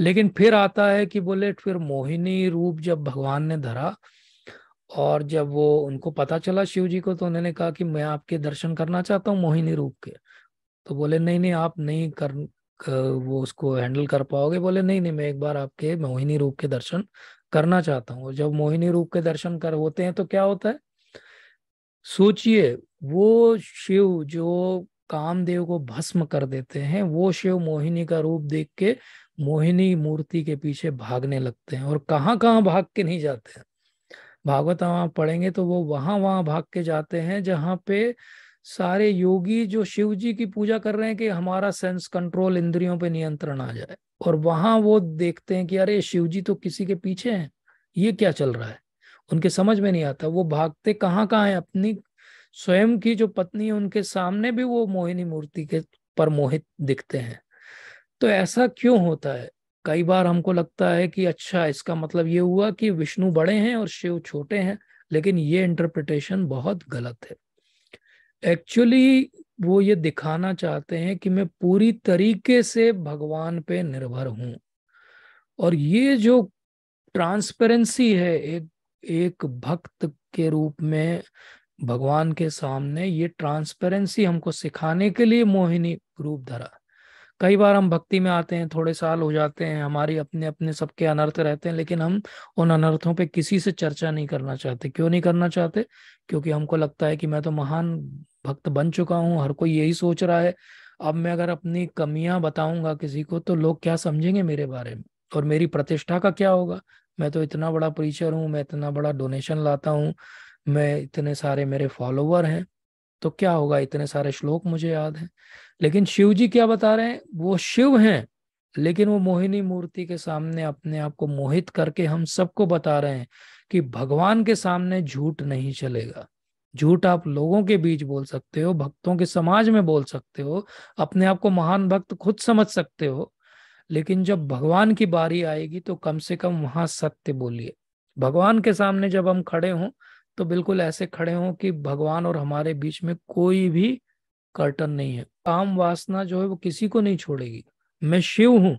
लेकिन फिर आता है कि बोले फिर मोहिनी रूप जब भगवान ने धरा और जब वो उनको पता चला शिव जी को तो उन्होंने कहा कि मैं आपके दर्शन करना चाहता हूँ मोहिनी रूप के तो बोले नहीं नहीं आप नहीं कर वो उसको हैंडल कर पाओगे बोले नहीं नहीं मैं एक बार आपके मोहिनी रूप के दर्शन करना चाहता हूँ जब मोहिनी रूप के दर्शन कर होते हैं तो क्या होता है सोचिए वो शिव जो कामदेव को भस्म कर देते हैं वो शिव मोहिनी का रूप देख के मोहिनी मूर्ति के पीछे भागने लगते हैं और कहाँ कहाँ भाग के नहीं जाते हैं भागवत वहां पढ़ेंगे तो वो वहां वहां भाग के जाते हैं जहाँ पे सारे योगी जो शिव जी की पूजा कर रहे हैं कि हमारा सेंस कंट्रोल इंद्रियों पे नियंत्रण आ जाए और वहाँ वो देखते हैं कि अरे शिव जी तो किसी के पीछे हैं ये क्या चल रहा है उनके समझ में नहीं आता वो भागते कहाँ कहाँ है अपनी स्वयं की जो पत्नी है उनके सामने भी वो मोहिनी मूर्ति के पर मोहित दिखते हैं तो ऐसा क्यों होता है कई बार हमको लगता है कि अच्छा इसका मतलब ये हुआ कि विष्णु बड़े हैं और शिव छोटे हैं लेकिन ये इंटरप्रिटेशन बहुत गलत है एक्चुअली वो ये दिखाना चाहते हैं कि मैं पूरी तरीके से भगवान पे निर्भर हूं और ये जो ट्रांसपेरेंसी है एक एक भक्त के रूप में भगवान के सामने ये ट्रांसपेरेंसी हमको सिखाने के लिए मोहिनी रूप धरा कई बार हम भक्ति में आते हैं थोड़े साल हो जाते हैं हमारी अपने अपने सबके अनर्थ रहते हैं लेकिन हम उन अनर्थों पे किसी से चर्चा नहीं करना चाहते क्यों नहीं करना चाहते क्योंकि हमको लगता है कि मैं तो महान भक्त बन चुका हूँ हर कोई यही सोच रहा है अब मैं अगर अपनी कमियां बताऊंगा किसी को तो लोग क्या समझेंगे मेरे बारे में और मेरी प्रतिष्ठा का क्या होगा मैं तो इतना बड़ा प्रीचर हूँ मैं इतना बड़ा डोनेशन लाता हूँ मैं इतने सारे मेरे फॉलोअर हैं तो क्या होगा इतने सारे श्लोक मुझे याद हैं लेकिन शिव जी क्या बता रहे हैं वो शिव हैं लेकिन वो मोहिनी मूर्ति के सामने अपने आप को मोहित करके हम सबको बता रहे हैं कि भगवान के सामने झूठ नहीं चलेगा झूठ आप लोगों के बीच बोल सकते हो भक्तों के समाज में बोल सकते हो अपने आप को महान भक्त खुद समझ सकते हो लेकिन जब भगवान की बारी आएगी तो कम से कम वहां सत्य बोलिए भगवान के सामने जब हम खड़े हों तो बिल्कुल ऐसे खड़े हों कि भगवान और हमारे बीच में कोई भी कर्टन नहीं है काम वासना जो है वो किसी को नहीं छोड़ेगी मैं शिव हूँ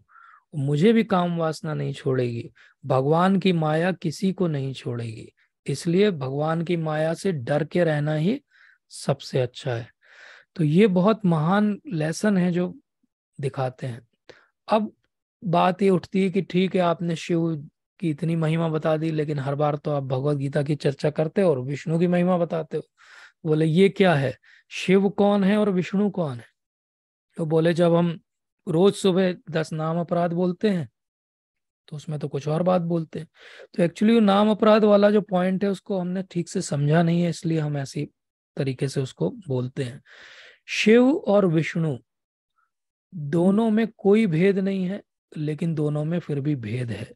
मुझे भी काम वासना नहीं छोड़ेगी भगवान की माया किसी को नहीं छोड़ेगी इसलिए भगवान की माया से डर के रहना ही सबसे अच्छा है तो ये बहुत महान लेसन है जो दिखाते हैं अब बात ये उठती है कि ठीक है आपने शिव की इतनी महिमा बता दी लेकिन हर बार तो आप भगवत गीता की चर्चा करते हो और विष्णु की महिमा बताते हो बोले ये क्या है शिव कौन है और विष्णु कौन है तो बोले जब हम रोज सुबह दस नाम अपराध बोलते हैं तो उसमें तो कुछ और बात बोलते हैं तो एक्चुअली वो नाम अपराध वाला जो पॉइंट है उसको हमने ठीक से समझा नहीं है इसलिए हम ऐसी तरीके से उसको बोलते हैं शिव और विष्णु दोनों में कोई भेद नहीं है लेकिन दोनों में फिर भी भेद है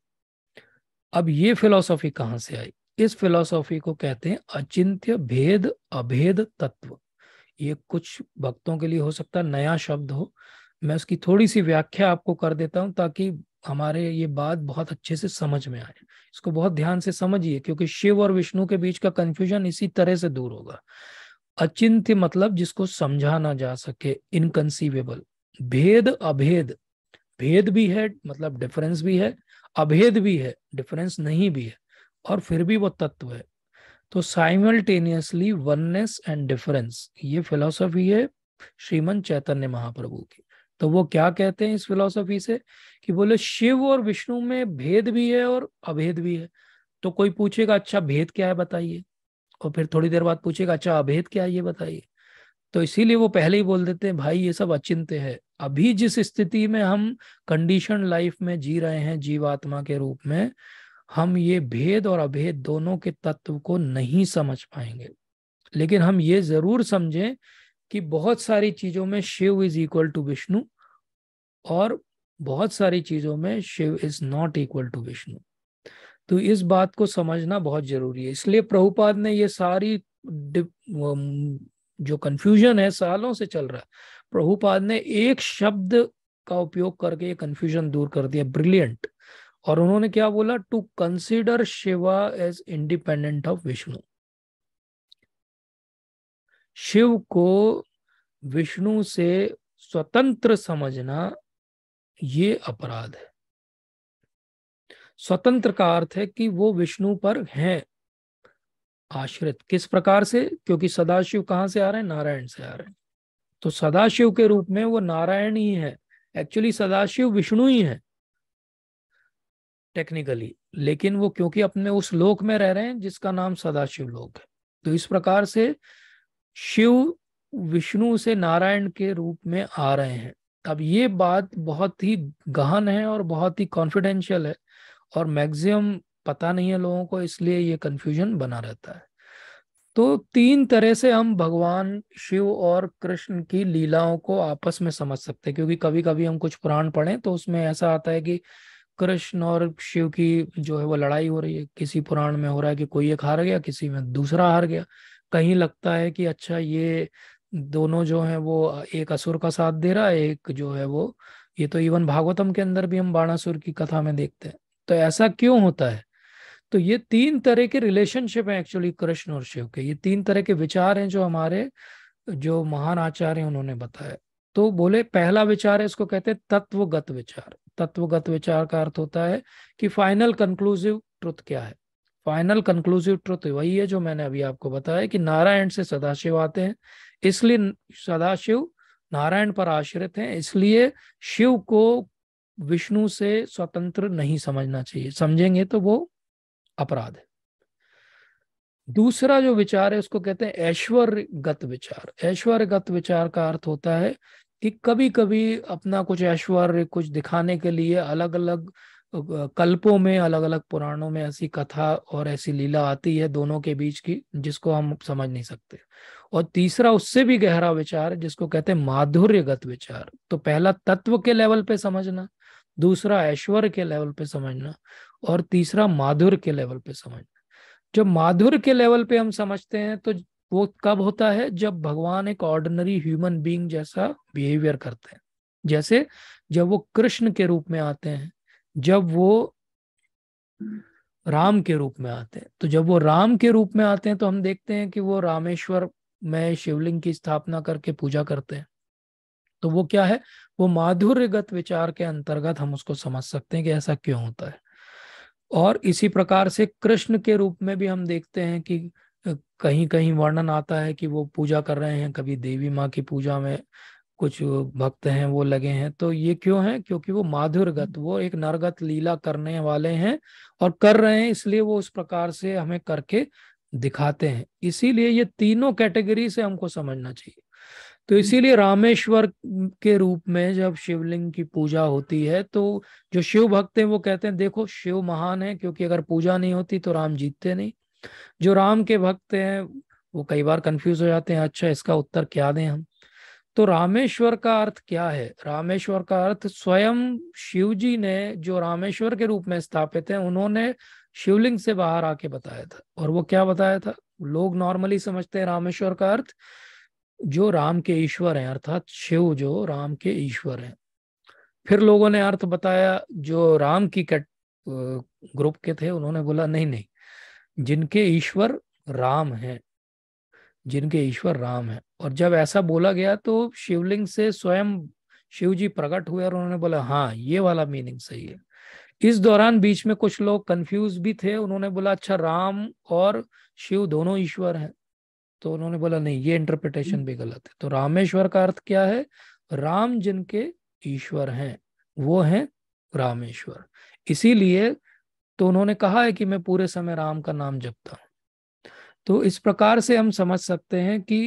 अब ये फिलॉसफी कहाँ से आई इस फिलॉसफी को कहते हैं अचिंत्य भेद अभेद तत्व ये कुछ भक्तों के लिए हो सकता नया शब्द हो मैं उसकी थोड़ी सी व्याख्या आपको कर देता हूं ताकि हमारे ये बात बहुत अच्छे से समझ में आए इसको बहुत ध्यान से समझिए क्योंकि शिव और विष्णु के बीच का कंफ्यूजन इसी तरह से दूर होगा अचिंत्य मतलब जिसको समझा ना जा सके इनकंसीवेबल भेद अभेद भेद भी है मतलब डिफरेंस भी है अभेद भी है डिफरेंस नहीं भी है और फिर भी वो तत्व है तो साइमल्टेनियसली वननेस एंड डिफरेंस ये फिलोसफी है श्रीमन चैतन्य महाप्रभु की तो वो क्या कहते हैं इस फिलोसफी से कि बोले शिव और विष्णु में भेद भी है और अभेद भी है तो कोई पूछेगा अच्छा भेद क्या है बताइए और फिर थोड़ी देर बाद पूछेगा अच्छा अभेद क्या है ये बताइए तो इसीलिए वो पहले ही बोल देते हैं भाई ये सब अचिंत्य है अभी जिस स्थिति में हम कंडीशन लाइफ में जी रहे हैं जीवात्मा के रूप में हम ये भेद और अभेद दोनों के तत्व को नहीं समझ पाएंगे लेकिन हम ये जरूर समझें कि बहुत सारी चीजों में Shiv is equal to Vishnu और बहुत सारी चीजों में Shiv is not equal to Vishnu तो इस बात को समझना बहुत जरूरी है इसलिए प्रभुपाद ने ये सारी जो कंफ्यूजन है सालों से चल रहा है प्रभुपाद ने एक शब्द का उपयोग करके ये कंफ्यूजन दूर कर दिया ब्रिलियंट और उन्होंने क्या बोला to consider Shiva as independent of Vishnu Shiv को विष्णु से स्वतंत्र समझना ये अपराध है स्वतंत्र का अर्थ है कि वो विष्णु पर हैं आश्रित किस प्रकार से क्योंकि सदाशिव कहां से आ रहे हैं नारायण से आ रहे हैं तो सदाशिव के रूप में वो नारायण ही है एक्चुअली सदाशिव विष्णु ही है टेक्निकली लेकिन वो क्योंकि अपने उस लोक में रह रहे हैं जिसका नाम सदाशिव लोक है तो इस प्रकार से शिव विष्णु से नारायण के रूप में आ रहे हैं अब ये बात बहुत ही गहन है और बहुत ही कॉन्फिडेंशियल है और मैक्सिमम पता नहीं है लोगों को इसलिए ये कंफ्यूजन बना रहता है तो तीन तरह से हम भगवान शिव और कृष्ण की लीलाओं को आपस में समझ सकते हैं क्योंकि कभी कभी हम कुछ पुराण पढ़ें तो उसमें ऐसा आता है कि कृष्ण और शिव की जो है वो लड़ाई हो रही है किसी पुराण में हो रहा है कि कोई एक हार गया किसी में दूसरा हार गया कहीं लगता है कि अच्छा ये दोनों जो है वो एक असुर का साथ दे रहा है एक जो है वो ये तो इवन भागवतम के अंदर भी हम बाणासुर की कथा में देखते हैं तो ऐसा क्यों होता है तो ये तीन तरह के रिलेशनशिप है एक्चुअली कृष्ण और शिव के ये तीन तरह के विचार हैं जो हमारे जो महान आचार्य उन्होंने बताया तो बोले पहला विचार है इसको कहते हैं तत्वगत विचार तत्वगत विचार का अर्थ होता है कि फाइनल कंक्लूसिव ट्रुथ क्या है फाइनल कंक्लूसिव ट्रुथ वही है जो मैंने अभी आपको बताया कि नारायण से सदाशिव आते हैं इसलिए सदाशिव नारायण पर आश्रित हैं इसलिए शिव को विष्णु से स्वतंत्र नहीं समझना चाहिए समझेंगे तो वो अपराध है दूसरा जो विचार है उसको कहते हैं ऐश्वर्य गत विचार ऐश्वर्य गत विचार का अर्थ होता है कि कभी कभी अपना कुछ ऐश्वर्य कुछ दिखाने के लिए अलग अलग कल्पों में अलग अलग पुराणों में ऐसी कथा और ऐसी लीला आती है दोनों के बीच की जिसको हम समझ नहीं सकते और तीसरा उससे भी गहरा विचार जिसको कहते हैं माधुर्यगत विचार तो पहला तत्व के लेवल पे समझना दूसरा ऐश्वर्य के लेवल पे समझना और तीसरा माधुर्य के लेवल पे समझना जब माधुर्य के लेवल पे हम समझते हैं तो वो कब होता है जब भगवान एक ऑर्डिनरी ह्यूमन बीइंग जैसा बिहेवियर करते हैं जैसे जब वो कृष्ण के रूप में आते हैं जब वो राम के रूप में आते हैं तो जब वो राम के रूप में आते हैं तो हम देखते हैं कि वो रामेश्वर में शिवलिंग की स्थापना करके पूजा करते हैं तो वो क्या है वो माधुर्यगत विचार के अंतर्गत हम उसको समझ सकते हैं कि ऐसा क्यों होता है और इसी प्रकार से कृष्ण के रूप में भी हम देखते हैं कि कहीं कहीं वर्णन आता है कि वो पूजा कर रहे हैं कभी देवी माँ की पूजा में कुछ भक्त हैं वो लगे हैं तो ये क्यों है क्योंकि वो माधुरगत हम्म। वो एक नरगत लीला करने वाले हैं और कर रहे हैं इसलिए वो उस प्रकार से हमें करके दिखाते हैं इसीलिए ये तीनों कैटेगरी से हमको समझना चाहिए तो हम्म। इसीलिए रामेश्वर के रूप में जब शिवलिंग की पूजा होती है तो जो शिव भक्त हैं वो कहते हैं देखो शिव महान है क्योंकि अगर पूजा नहीं होती तो राम जीतते नहीं जो राम के भक्त हैं वो कई बार कंफ्यूज हो जाते हैं अच्छा इसका उत्तर क्या दें हम तो रामेश्वर का अर्थ क्या है रामेश्वर का अर्थ स्वयं शिव जी ने जो रामेश्वर के रूप में स्थापित है उन्होंने शिवलिंग से बाहर आके बताया था और वो क्या बताया था लोग नॉर्मली समझते हैं रामेश्वर का अर्थ जो राम के ईश्वर हैं अर्थात शिव जो राम के ईश्वर हैं फिर लोगों ने अर्थ बताया जो राम की कट ग्रुप के थे उन्होंने बोला नहीं नहीं जिनके ईश्वर राम हैं जिनके ईश्वर राम हैं और जब ऐसा बोला गया तो शिवलिंग से स्वयं शिव जी प्रकट हुए और उन्होंने बोला हाँ ये वाला मीनिंग सही है इस दौरान बीच में कुछ लोग कंफ्यूज भी थे उन्होंने बोला अच्छा राम और शिव दोनों ईश्वर हैं तो उन्होंने बोला नहीं ये इंटरप्रिटेशन भी गलत है तो रामेश्वर का अर्थ क्या है राम जिनके ईश्वर हैं वो हैं रामेश्वर इसीलिए तो उन्होंने कहा है कि मैं पूरे समय राम का नाम जपता हूं तो इस प्रकार से हम समझ सकते हैं कि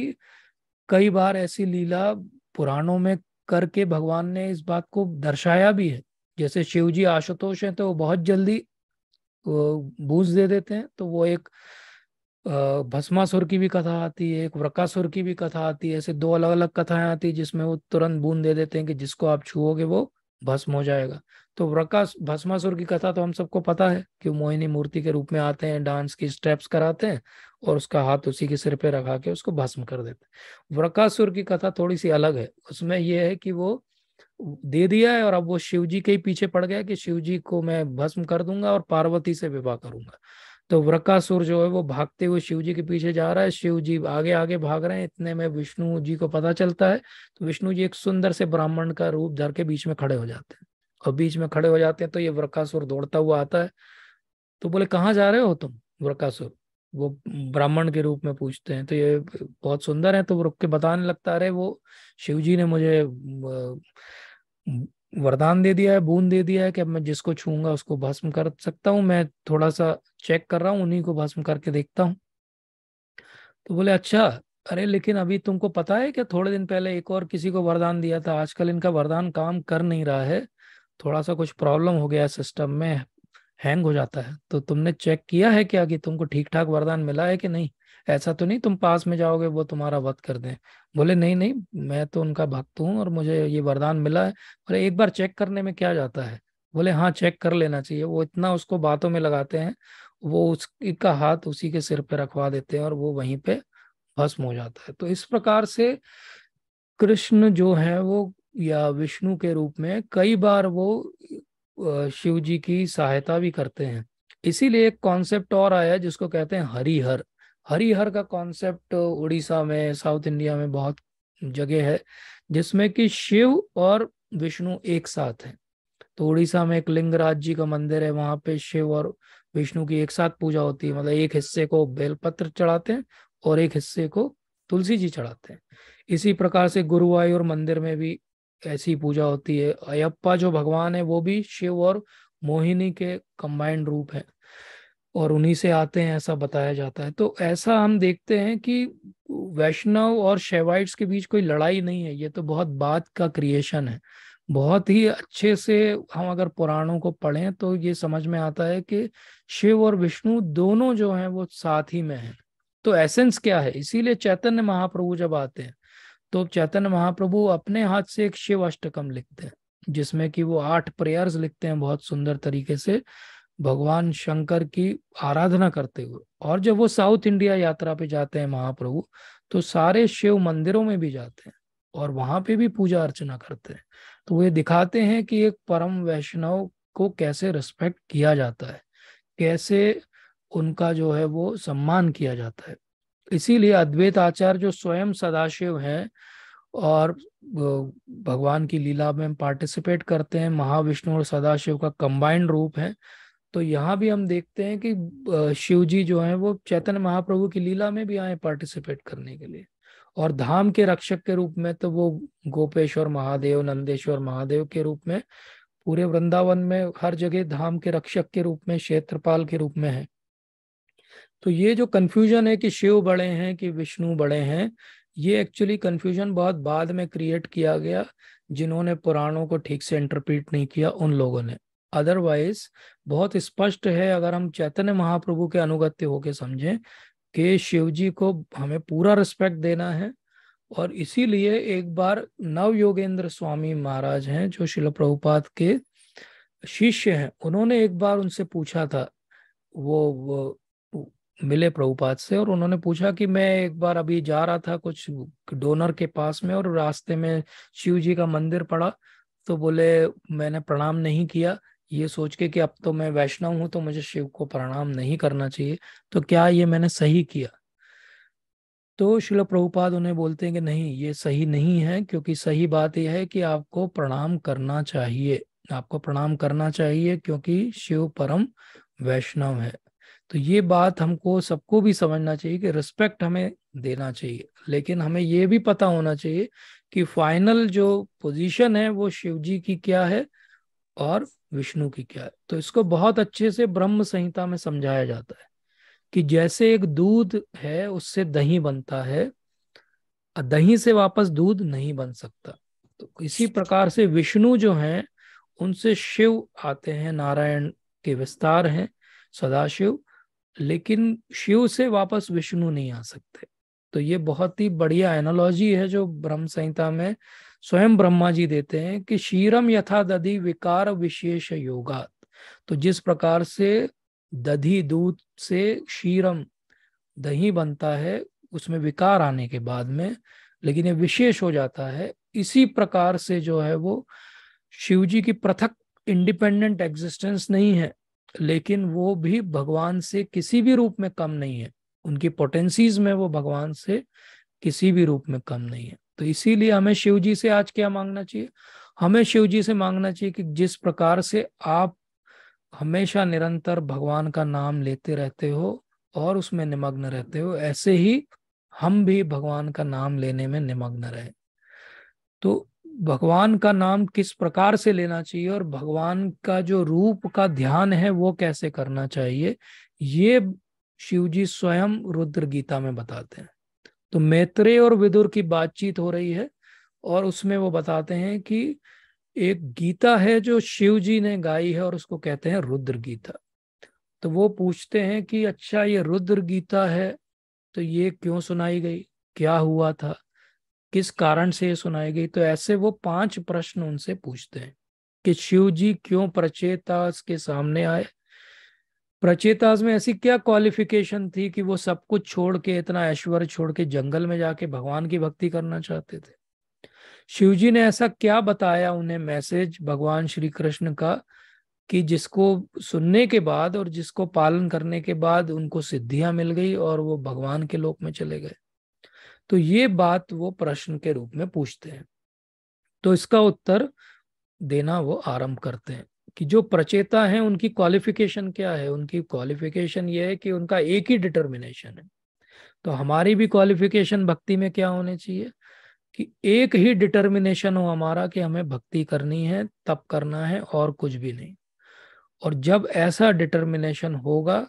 कई बार ऐसी लीला पुराणों में करके भगवान ने इस बात को दर्शाया भी है जैसे शिव जी आशुतोष हैं तो वो बहुत जल्दी बूझ दे देते हैं तो वो एक भस्मासुर की भी कथा आती है एक व्रकासुर की भी कथा आती है ऐसे दो अलग अलग कथाएं आती है जिसमें वो तुरंत बूंद दे देते हैं कि जिसको आप छुओगे वो भस्म हो जाएगा तो व्रका भस्मासुर की कथा तो हम सबको पता है कि मोहिनी मूर्ति के रूप में आते हैं डांस की स्टेप्स कराते हैं और उसका हाथ उसी के सिर पे रखा के उसको भस्म कर देते हैं व्रकासुर की कथा थोड़ी सी अलग है उसमें यह है कि वो दे दिया है और अब वो शिव जी के ही पीछे पड़ गया कि शिव जी को मैं भस्म कर दूंगा और पार्वती से विवाह करूंगा तो व्रकासुर जो है वो भागते हुए शिव जी के पीछे जा रहा है शिव जी आगे आगे भाग रहे हैं इतने में विष्णु जी को पता चलता है तो विष्णु जी एक सुंदर से ब्राह्मण का रूप धर के बीच में खड़े हो जाते हैं और बीच में खड़े हो जाते हैं तो ये वृकासुर दौड़ता हुआ आता है तो बोले कहाँ जा रहे हो तुम वृकासुर वो ब्राह्मण के रूप में पूछते हैं तो ये बहुत सुंदर है तो रुक के बताने लगता अरे वो शिव जी ने मुझे वरदान दे दिया है बूंद दे दिया है कि अब मैं जिसको छूंगा उसको भस्म कर सकता हूँ मैं थोड़ा सा चेक कर रहा हूँ उन्हीं को भस्म करके देखता हूँ तो बोले अच्छा अरे लेकिन अभी तुमको पता है कि थोड़े दिन पहले एक और किसी को वरदान दिया था आजकल इनका वरदान काम कर नहीं रहा है थोड़ा सा कुछ प्रॉब्लम हो गया सिस्टम में हैंग हो जाता है तो तुमने चेक किया है क्या कि तुमको ठीक ठाक वरदान मिला है कि नहीं ऐसा तो नहीं तुम पास में जाओगे वो तुम्हारा वध कर दें बोले नहीं नहीं मैं तो उनका भक्त हूँ और मुझे ये वरदान मिला है बोले एक बार चेक करने में क्या जाता है बोले हाँ चेक कर लेना चाहिए वो इतना उसको बातों में लगाते हैं वो उसका हाथ उसी के सिर पे रखवा देते हैं और वो वहीं पे भस्म हो जाता है तो इस प्रकार से कृष्ण जो है वो या विष्णु के रूप में कई बार वो शिव जी की सहायता भी करते हैं इसीलिए एक कॉन्सेप्ट और आया जिसको कहते हैं हरिहर हरिहर का कॉन्सेप्ट उड़ीसा में साउथ इंडिया में बहुत जगह है जिसमें कि शिव और विष्णु एक साथ हैं तो उड़ीसा में एक लिंगराज जी का मंदिर है वहां पे शिव और विष्णु की एक साथ पूजा होती है मतलब एक हिस्से को बेलपत्र चढ़ाते हैं और एक हिस्से को तुलसी जी चढ़ाते हैं इसी प्रकार से गुरुवायूर मंदिर में भी ऐसी पूजा होती है अयप्पा जो भगवान है वो भी शिव और मोहिनी के कंबाइंड रूप है और उन्हीं से आते हैं ऐसा बताया जाता है तो ऐसा हम देखते हैं कि वैष्णव और शेवाइट्स के बीच कोई लड़ाई नहीं है ये तो बहुत बात का क्रिएशन है बहुत ही अच्छे से हम अगर पुराणों को पढ़ें तो ये समझ में आता है कि शिव और विष्णु दोनों जो हैं वो साथ ही में हैं तो एसेंस क्या है इसीलिए चैतन्य महाप्रभु जब आते हैं तो चैतन्य महाप्रभु अपने हाथ से एक शिव अष्टकम लिखते हैं जिसमें कि वो आठ प्रेयर्स लिखते हैं बहुत सुंदर तरीके से भगवान शंकर की आराधना करते हुए और जब वो साउथ इंडिया यात्रा पे जाते हैं महाप्रभु तो सारे शिव मंदिरों में भी जाते हैं और वहां पे भी पूजा अर्चना करते हैं तो वे दिखाते हैं कि एक परम वैष्णव को कैसे रिस्पेक्ट किया जाता है कैसे उनका जो है वो सम्मान किया जाता है इसीलिए अद्वैत आचार्य जो स्वयं सदाशिव हैं और भगवान की लीला में पार्टिसिपेट करते हैं महाविष्णु और सदाशिव का कंबाइंड रूप है तो यहाँ भी हम देखते हैं कि शिव जी जो हैं वो चैतन्य महाप्रभु की लीला में भी आए पार्टिसिपेट करने के लिए और धाम के रक्षक के रूप में तो वो गोपेश्वर महादेव नंदेश्वर महादेव के रूप में पूरे वृंदावन में हर जगह धाम के रक्षक के रूप में क्षेत्रपाल के रूप में है तो ये जो कन्फ्यूजन है कि शिव बड़े हैं कि विष्णु बड़े हैं ये एक्चुअली कन्फ्यूजन बहुत बाद में क्रिएट किया गया जिन्होंने पुराणों को ठीक से इंटरप्रीट नहीं किया उन लोगों ने अदरवाइज बहुत स्पष्ट है अगर हम चैतन्य महाप्रभु के अनुगत्य होके समझें कि शिव जी को हमें पूरा रिस्पेक्ट देना है और इसीलिए एक बार नव योगेंद्र स्वामी महाराज हैं जो शिल प्रभुपात के शिष्य हैं उन्होंने एक बार उनसे पूछा था वो, वो मिले प्रभुपाद से और उन्होंने पूछा कि मैं एक बार अभी जा रहा था कुछ डोनर के पास में और रास्ते में शिव जी का मंदिर पड़ा तो बोले मैंने प्रणाम नहीं किया ये सोच के कि अब तो मैं वैष्णव हूं तो मुझे शिव को प्रणाम नहीं करना चाहिए तो क्या ये मैंने सही किया तो शिल प्रभुपाद उन्हें बोलते हैं कि नहीं ये सही नहीं है क्योंकि सही बात यह है कि आपको प्रणाम करना चाहिए आपको प्रणाम करना चाहिए क्योंकि शिव परम वैष्णव है तो ये बात हमको सबको भी समझना चाहिए कि रिस्पेक्ट हमें देना चाहिए लेकिन हमें ये भी पता होना चाहिए कि फाइनल जो पोजीशन है वो शिव जी की क्या है और विष्णु की क्या है तो इसको बहुत अच्छे से ब्रह्म संहिता में समझाया जाता है कि जैसे एक दूध है उससे दही बनता है दही से वापस दूध नहीं बन सकता तो इसी प्रकार से विष्णु जो है उनसे शिव आते हैं नारायण के विस्तार हैं सदाशिव लेकिन शिव से वापस विष्णु नहीं आ सकते तो ये बहुत ही बढ़िया एनोलॉजी है जो ब्रह्म संहिता में स्वयं ब्रह्मा जी देते हैं कि शीरम यथा दधि विकार विशेष योगा तो जिस प्रकार से दधि दूध से शीरम दही बनता है उसमें विकार आने के बाद में लेकिन ये विशेष हो जाता है इसी प्रकार से जो है वो शिव जी की पृथक इंडिपेंडेंट एग्जिस्टेंस नहीं है लेकिन वो भी भगवान से किसी भी रूप में कम नहीं है उनकी पोटेंसीज में वो भगवान से किसी भी रूप में कम नहीं है तो इसीलिए हमें शिव जी से आज क्या मांगना चाहिए हमें शिव जी से मांगना चाहिए कि जिस प्रकार से आप हमेशा निरंतर भगवान का नाम लेते रहते हो और उसमें निमग्न रहते हो ऐसे ही हम भी भगवान का नाम लेने में निमग्न रहे तो भगवान का नाम किस प्रकार से लेना चाहिए और भगवान का जो रूप का ध्यान है वो कैसे करना चाहिए ये शिवजी स्वयं रुद्र गीता में बताते हैं तो मैत्रेय और विदुर की बातचीत हो रही है और उसमें वो बताते हैं कि एक गीता है जो शिव जी ने गाई है और उसको कहते हैं रुद्र गीता तो वो पूछते हैं कि अच्छा ये रुद्र गीता है तो ये क्यों सुनाई गई क्या हुआ था किस कारण से सुनाई गई तो ऐसे वो पांच प्रश्न उनसे पूछते हैं कि शिव जी क्यों प्रचेतास के सामने आए प्रचेतास में ऐसी क्या क्वालिफिकेशन थी कि वो सब कुछ छोड़ के इतना ऐश्वर्य छोड़ के जंगल में जाके भगवान की भक्ति करना चाहते थे शिव जी ने ऐसा क्या बताया उन्हें मैसेज भगवान श्री कृष्ण का कि जिसको सुनने के बाद और जिसको पालन करने के बाद उनको सिद्धियां मिल गई और वो भगवान के लोक में चले गए तो ये बात वो प्रश्न के रूप में पूछते हैं तो इसका उत्तर देना वो आरंभ करते हैं कि जो प्रचेता है उनकी क्वालिफिकेशन क्या है उनकी क्वालिफिकेशन ये है कि उनका एक ही डिटर्मिनेशन है तो हमारी भी क्वालिफिकेशन भक्ति में क्या होनी चाहिए कि एक ही डिटर्मिनेशन हो हमारा कि हमें भक्ति करनी है तब करना है और कुछ भी नहीं और जब ऐसा डिटर्मिनेशन होगा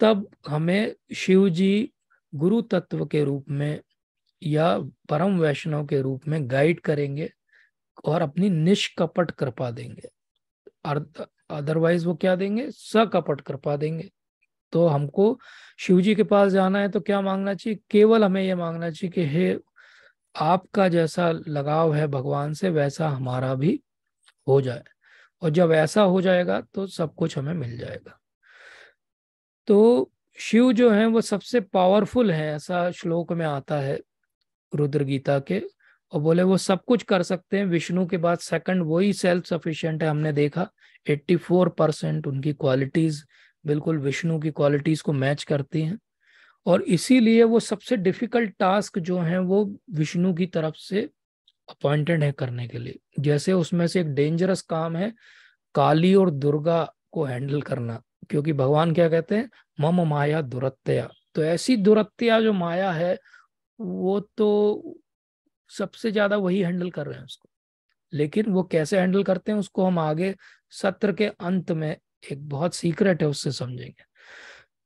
तब हमें शिव जी गुरु तत्व के रूप में या परम वैष्णव के रूप में गाइड करेंगे और अपनी निष्कपट कृपा देंगे अदरवाइज वो क्या देंगे सकपट कृपा देंगे तो हमको शिव जी के पास जाना है तो क्या मांगना चाहिए केवल हमें यह मांगना चाहिए कि हे आपका जैसा लगाव है भगवान से वैसा हमारा भी हो जाए और जब ऐसा हो जाएगा तो सब कुछ हमें मिल जाएगा तो शिव जो है वो सबसे पावरफुल है ऐसा श्लोक में आता है रुद्र गीता के और बोले वो सब कुछ कर सकते हैं विष्णु के बाद सेकंड वही सेल्फ सफिशिएंट है हमने देखा 84 परसेंट उनकी क्वालिटीज बिल्कुल विष्णु की क्वालिटीज को मैच करती हैं और इसीलिए वो सबसे डिफिकल्ट टास्क जो है वो विष्णु की तरफ से अपॉइंटेड है करने के लिए जैसे उसमें से एक डेंजरस काम है काली और दुर्गा को हैंडल करना क्योंकि भगवान क्या कहते हैं मम माया दुरत्या तो ऐसी दुरत्या जो माया है वो तो सबसे ज्यादा वही हैंडल कर रहे हैं उसको लेकिन वो कैसे हैंडल करते हैं उसको हम आगे सत्र के अंत में एक बहुत सीक्रेट है उससे समझेंगे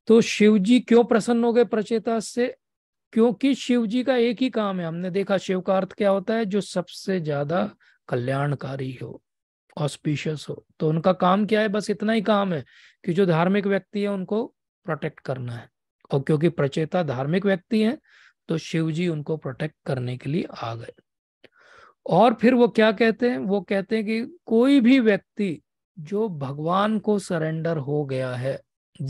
तो शिव जी क्यों प्रसन्न हो गए प्रचेता से क्योंकि शिव जी का एक ही काम है हमने देखा शिव का अर्थ क्या होता है जो सबसे ज्यादा कल्याणकारी हो ऑस्पिशियस हो तो उनका काम क्या है बस इतना ही काम है कि जो धार्मिक व्यक्ति है उनको प्रोटेक्ट करना है और क्योंकि प्रचेता धार्मिक व्यक्ति है तो शिव जी उनको प्रोटेक्ट करने के लिए आ गए और फिर वो क्या कहते हैं वो कहते हैं कि कोई भी व्यक्ति जो भगवान को सरेंडर हो गया है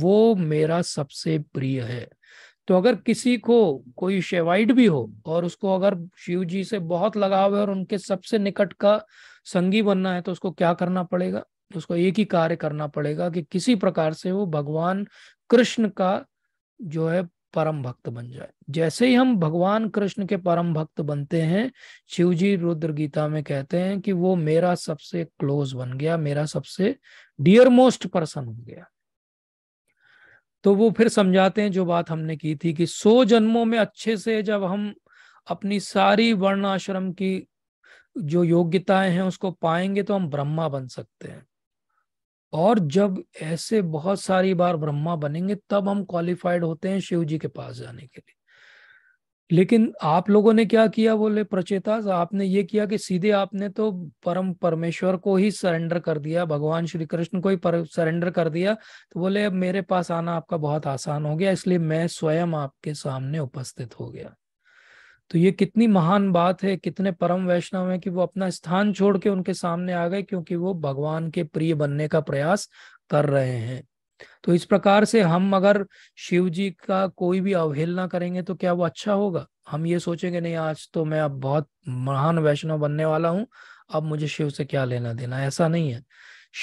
वो मेरा सबसे प्रिय है तो अगर किसी को कोई शेवाइड भी हो और उसको अगर शिव जी से बहुत लगाव है और उनके सबसे निकट का संगी बनना है तो उसको क्या करना पड़ेगा उसको एक ही कार्य करना पड़ेगा कि किसी प्रकार से वो भगवान कृष्ण का जो है परम भक्त बन जाए जैसे ही हम भगवान कृष्ण के परम भक्त बनते हैं शिव जी रुद्र गीता में कहते हैं कि वो मेरा सबसे क्लोज बन गया मेरा सबसे डियर मोस्ट पर्सन हो गया तो वो फिर समझाते हैं जो बात हमने की थी कि सौ जन्मों में अच्छे से जब हम अपनी सारी वर्ण आश्रम की जो योग्यताएं हैं उसको पाएंगे तो हम ब्रह्मा बन सकते हैं और जब ऐसे बहुत सारी बार ब्रह्मा बनेंगे तब हम क्वालिफाइड होते हैं शिव जी के पास जाने के लिए लेकिन आप लोगों ने क्या किया बोले प्रचेता आपने ये किया कि सीधे आपने तो परम परमेश्वर को ही सरेंडर कर दिया भगवान श्री कृष्ण को ही सरेंडर कर दिया तो बोले अब मेरे पास आना आपका बहुत आसान हो गया इसलिए मैं स्वयं आपके सामने उपस्थित हो गया तो ये कितनी महान बात है कितने परम वैष्णव है कि वो अपना स्थान छोड़ के उनके सामने आ गए क्योंकि वो भगवान के प्रिय बनने का प्रयास कर रहे हैं तो इस प्रकार से हम अगर शिव जी का कोई भी अवहेलना करेंगे तो क्या वो अच्छा होगा हम ये सोचेंगे नहीं आज तो मैं अब बहुत महान वैष्णव बनने वाला हूँ अब मुझे शिव से क्या लेना देना ऐसा नहीं है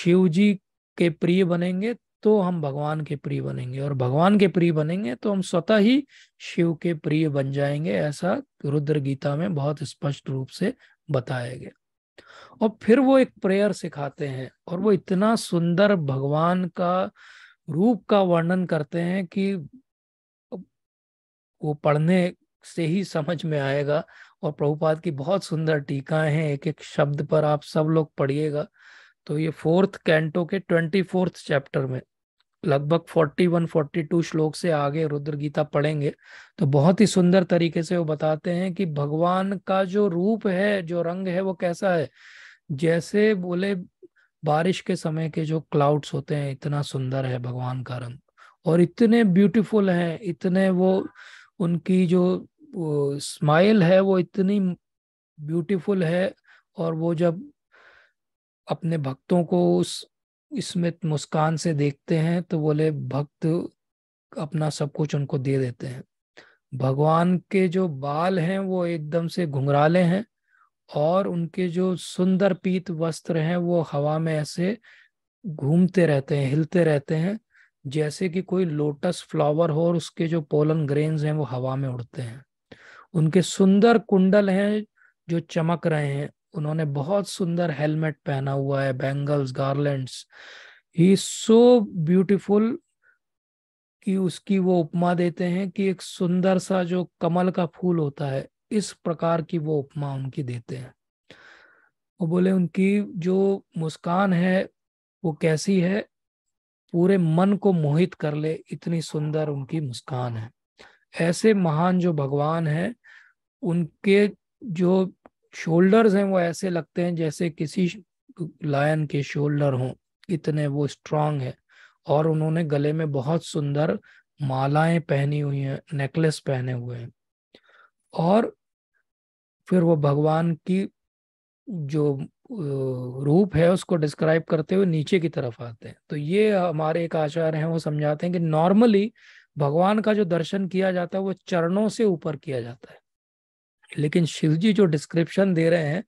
शिव जी के प्रिय बनेंगे तो हम भगवान के प्रिय बनेंगे और भगवान के प्रिय बनेंगे तो हम स्वतः ही शिव के प्रिय बन जाएंगे ऐसा रुद्र गीता में बहुत स्पष्ट रूप से बताया गया और फिर वो एक प्रेयर सिखाते हैं और वो इतना सुंदर भगवान का रूप का वर्णन करते हैं कि वो पढ़ने से ही समझ में आएगा और प्रभुपाद की बहुत सुंदर टीकाएं हैं एक एक शब्द पर आप सब लोग पढ़िएगा तो ये फोर्थ कैंटो के ट्वेंटी फोर्थ चैप्टर में लगभग फोर्टी वन फोर्टी टू श्लोक से आगे रुद्र गीता पढ़ेंगे तो बहुत ही सुंदर तरीके से वो बताते हैं कि भगवान का जो रूप है जो रंग है वो कैसा है जैसे बोले बारिश के समय के जो क्लाउड्स होते हैं इतना सुंदर है भगवान का रंग और इतने ब्यूटीफुल हैं इतने वो उनकी जो स्माइल है वो इतनी ब्यूटीफुल है और वो जब अपने भक्तों को उस इसमें मुस्कान से देखते हैं तो बोले भक्त अपना सब कुछ उनको दे देते हैं भगवान के जो बाल हैं वो एकदम से घुंघराले हैं और उनके जो सुंदर पीत वस्त्र हैं वो हवा में ऐसे घूमते रहते हैं हिलते रहते हैं जैसे कि कोई लोटस फ्लावर हो और उसके जो पोलन ग्रेन्स हैं वो हवा में उड़ते हैं उनके सुंदर कुंडल हैं जो चमक रहे हैं उन्होंने बहुत सुंदर हेलमेट पहना हुआ है बैंगल्स गार्लेंट्स ही सो ब्यूटिफुल कि उसकी वो उपमा देते हैं कि एक सुंदर सा जो कमल का फूल होता है इस प्रकार की वो उपमा उनकी देते हैं वो बोले उनकी जो मुस्कान है वो कैसी है पूरे मन को मोहित कर ले इतनी सुंदर उनकी मुस्कान है ऐसे महान जो भगवान है उनके जो शोल्डर्स हैं वो ऐसे लगते हैं जैसे किसी लायन के शोल्डर हों इतने वो स्ट्रांग है और उन्होंने गले में बहुत सुंदर मालाएं पहनी हुई हैं नेकलेस पहने हुए हैं और फिर वो भगवान की जो रूप है उसको डिस्क्राइब करते हुए नीचे की तरफ आते हैं तो ये हमारे एक आचार्य हैं वो समझाते हैं कि नॉर्मली भगवान का जो दर्शन किया जाता है वो चरणों से ऊपर किया जाता है लेकिन शिव जी जो डिस्क्रिप्शन दे रहे हैं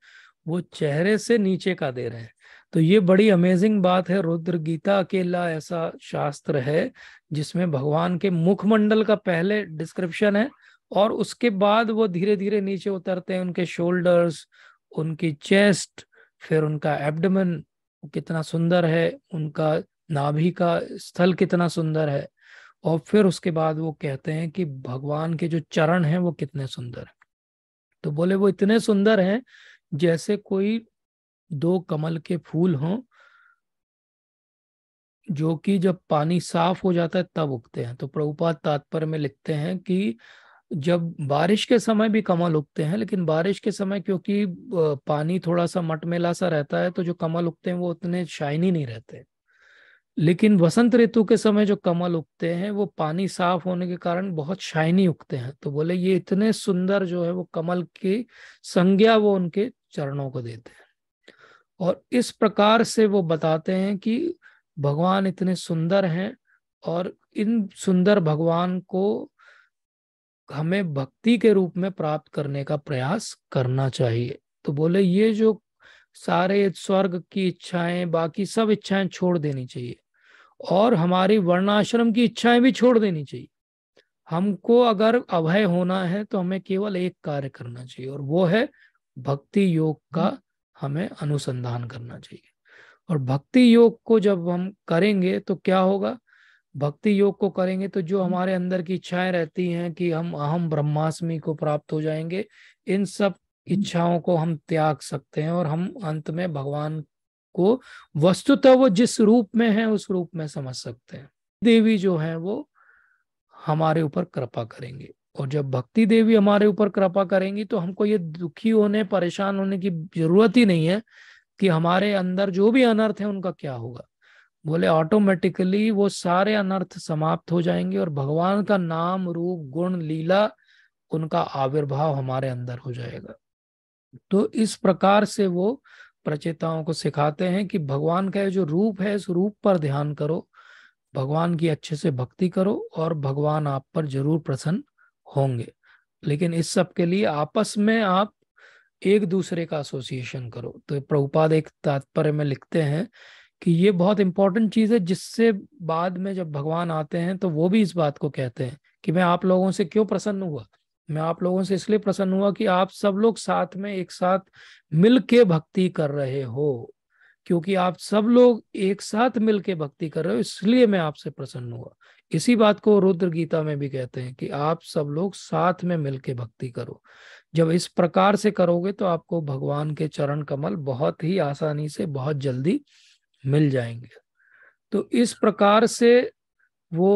वो चेहरे से नीचे का दे रहे हैं तो ये बड़ी अमेजिंग बात है रुद्र गीता अकेला ऐसा शास्त्र है जिसमें भगवान के मुखमंडल का पहले डिस्क्रिप्शन है और उसके बाद वो धीरे धीरे नीचे उतरते हैं उनके शोल्डर्स उनकी चेस्ट फिर उनका एब्डमन कितना सुंदर है उनका नाभि का स्थल कितना सुंदर है और फिर उसके बाद वो कहते हैं कि भगवान के जो चरण हैं वो कितने सुंदर हैं तो बोले वो इतने सुंदर हैं जैसे कोई दो कमल के फूल हों जो कि जब पानी साफ हो जाता है तब उगते हैं तो प्रभुपाद तात्पर्य में लिखते हैं कि जब बारिश के समय भी कमल उगते हैं लेकिन बारिश के समय क्योंकि पानी थोड़ा सा मटमेला सा रहता है तो जो कमल उगते हैं वो उतने शाइनी नहीं रहते लेकिन वसंत ऋतु के समय जो कमल उगते हैं वो पानी साफ होने के कारण बहुत शाइनी उगते हैं तो बोले ये इतने सुंदर जो है वो कमल की संज्ञा वो उनके चरणों को देते हैं और इस प्रकार से वो बताते हैं कि भगवान इतने सुंदर हैं और इन सुंदर भगवान को हमें भक्ति के रूप में प्राप्त करने का प्रयास करना चाहिए तो बोले ये जो सारे स्वर्ग की इच्छाएं बाकी सब इच्छाएं छोड़ देनी चाहिए और हमारी वर्णाश्रम की इच्छाएं भी छोड़ देनी चाहिए हमको अगर अभय होना है तो हमें केवल एक कार्य करना चाहिए और वो है भक्ति योग का हम्म। हमें अनुसंधान करना चाहिए और भक्ति योग को जब हम करेंगे तो क्या होगा भक्ति योग को करेंगे तो जो हम्म। हमारे अंदर की इच्छाएं रहती हैं कि हम अहम ब्रह्मास्मि को प्राप्त हो जाएंगे इन सब हम्म। इच्छाओं को हम त्याग सकते हैं और हम अंत में भगवान को वस्तुतः वो जिस रूप में है उस रूप में समझ सकते हैं देवी जो है वो हमारे ऊपर कृपा करेंगे और जब भक्ति देवी हमारे ऊपर कृपा करेंगी तो हमको ये दुखी होने परेशान होने की जरूरत ही नहीं है कि हमारे अंदर जो भी अनर्थ है उनका क्या होगा बोले ऑटोमेटिकली वो सारे अनर्थ समाप्त हो जाएंगे और भगवान का नाम रूप गुण लीला उनका आविर्भाव हमारे अंदर हो जाएगा तो इस प्रकार से वो प्रचेताओं को सिखाते हैं कि भगवान का जो रूप है इस रूप पर ध्यान करो भगवान की अच्छे से भक्ति करो और भगवान आप पर जरूर प्रसन्न होंगे लेकिन इस सब के लिए आपस में आप एक दूसरे का एसोसिएशन करो तो प्रभुपाद एक तात्पर्य में लिखते हैं कि ये बहुत इंपॉर्टेंट चीज है जिससे बाद में जब भगवान आते हैं तो वो भी इस बात को कहते हैं कि मैं आप लोगों से क्यों प्रसन्न हुआ मैं आप लोगों से इसलिए प्रसन्न हुआ कि आप सब लोग साथ में एक साथ मिल के भक्ति कर रहे हो क्योंकि आप सब लोग एक साथ मिल के भक्ति कर रहे हो इसलिए मैं आपसे प्रसन्न हुआ इसी बात को रुद्र गीता में भी कहते हैं कि आप सब लोग साथ में मिल के भक्ति करो जब इस प्रकार से करोगे तो आपको भगवान के चरण कमल बहुत ही आसानी से बहुत जल्दी मिल जाएंगे तो इस प्रकार से वो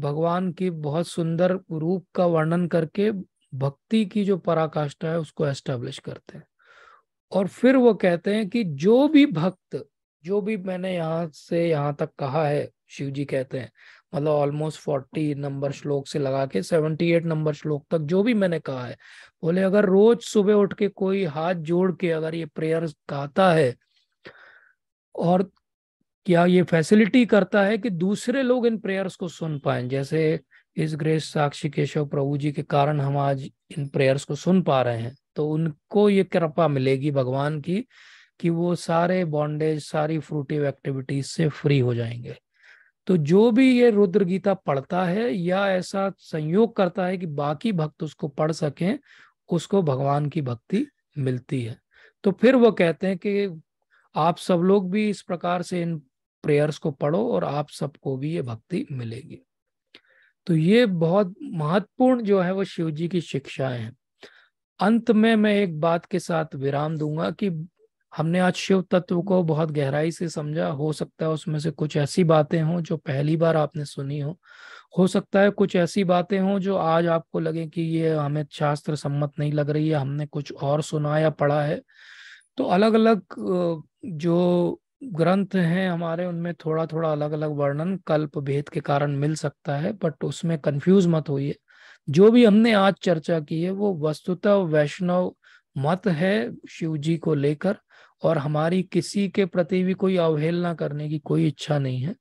भगवान की बहुत सुंदर रूप का वर्णन करके भक्ति की जो पराकाष्ठा है उसको एस्टेब्लिश करते हैं और फिर वो कहते हैं कि जो भी भक्त जो भी मैंने यहाँ से यहाँ तक कहा है शिव जी कहते हैं मतलब ऑलमोस्ट फोर्टी नंबर श्लोक से लगा के सेवेंटी एट नंबर श्लोक तक जो भी मैंने कहा है बोले अगर रोज सुबह उठ के कोई हाथ जोड़ के अगर ये प्रेयर गाता है और क्या ये फैसिलिटी करता है कि दूसरे लोग इन प्रेयर्स को सुन पाए जैसे इस ग्रेस साक्षी केशव प्रभु जी के कारण हम आज इन प्रेयर्स को सुन पा रहे हैं तो उनको ये कृपा मिलेगी भगवान की कि वो सारे बॉन्डेज सारी फ्रूटिव एक्टिविटीज से फ्री हो जाएंगे तो जो भी ये रुद्र गीता पढ़ता है या ऐसा संयोग करता है कि बाकी भक्त उसको पढ़ सकें उसको भगवान की भक्ति मिलती है तो फिर वो कहते हैं कि आप सब लोग भी इस प्रकार से इन प्रेयर्स को पढ़ो और आप सबको भी ये भक्ति मिलेगी तो ये बहुत महत्वपूर्ण जो है वो शिव जी की शिक्षाएं हैं अंत में मैं एक बात के साथ विराम दूंगा कि हमने आज शिव तत्व को बहुत गहराई से समझा हो सकता है उसमें से कुछ ऐसी बातें हों जो पहली बार आपने सुनी हो हो सकता है कुछ ऐसी बातें हों जो आज आपको लगे कि ये हमें शास्त्र सम्मत नहीं लग रही है हमने कुछ और सुना या पढ़ा है तो अलग अलग जो ग्रंथ हैं हमारे उनमें थोड़ा थोड़ा अलग अलग वर्णन कल्प भेद के कारण मिल सकता है बट उसमें कंफ्यूज मत होइए जो भी हमने आज चर्चा की है वो वस्तुतः वैष्णव मत है शिव जी को लेकर और हमारी किसी के प्रति भी कोई अवहेलना करने की कोई इच्छा नहीं है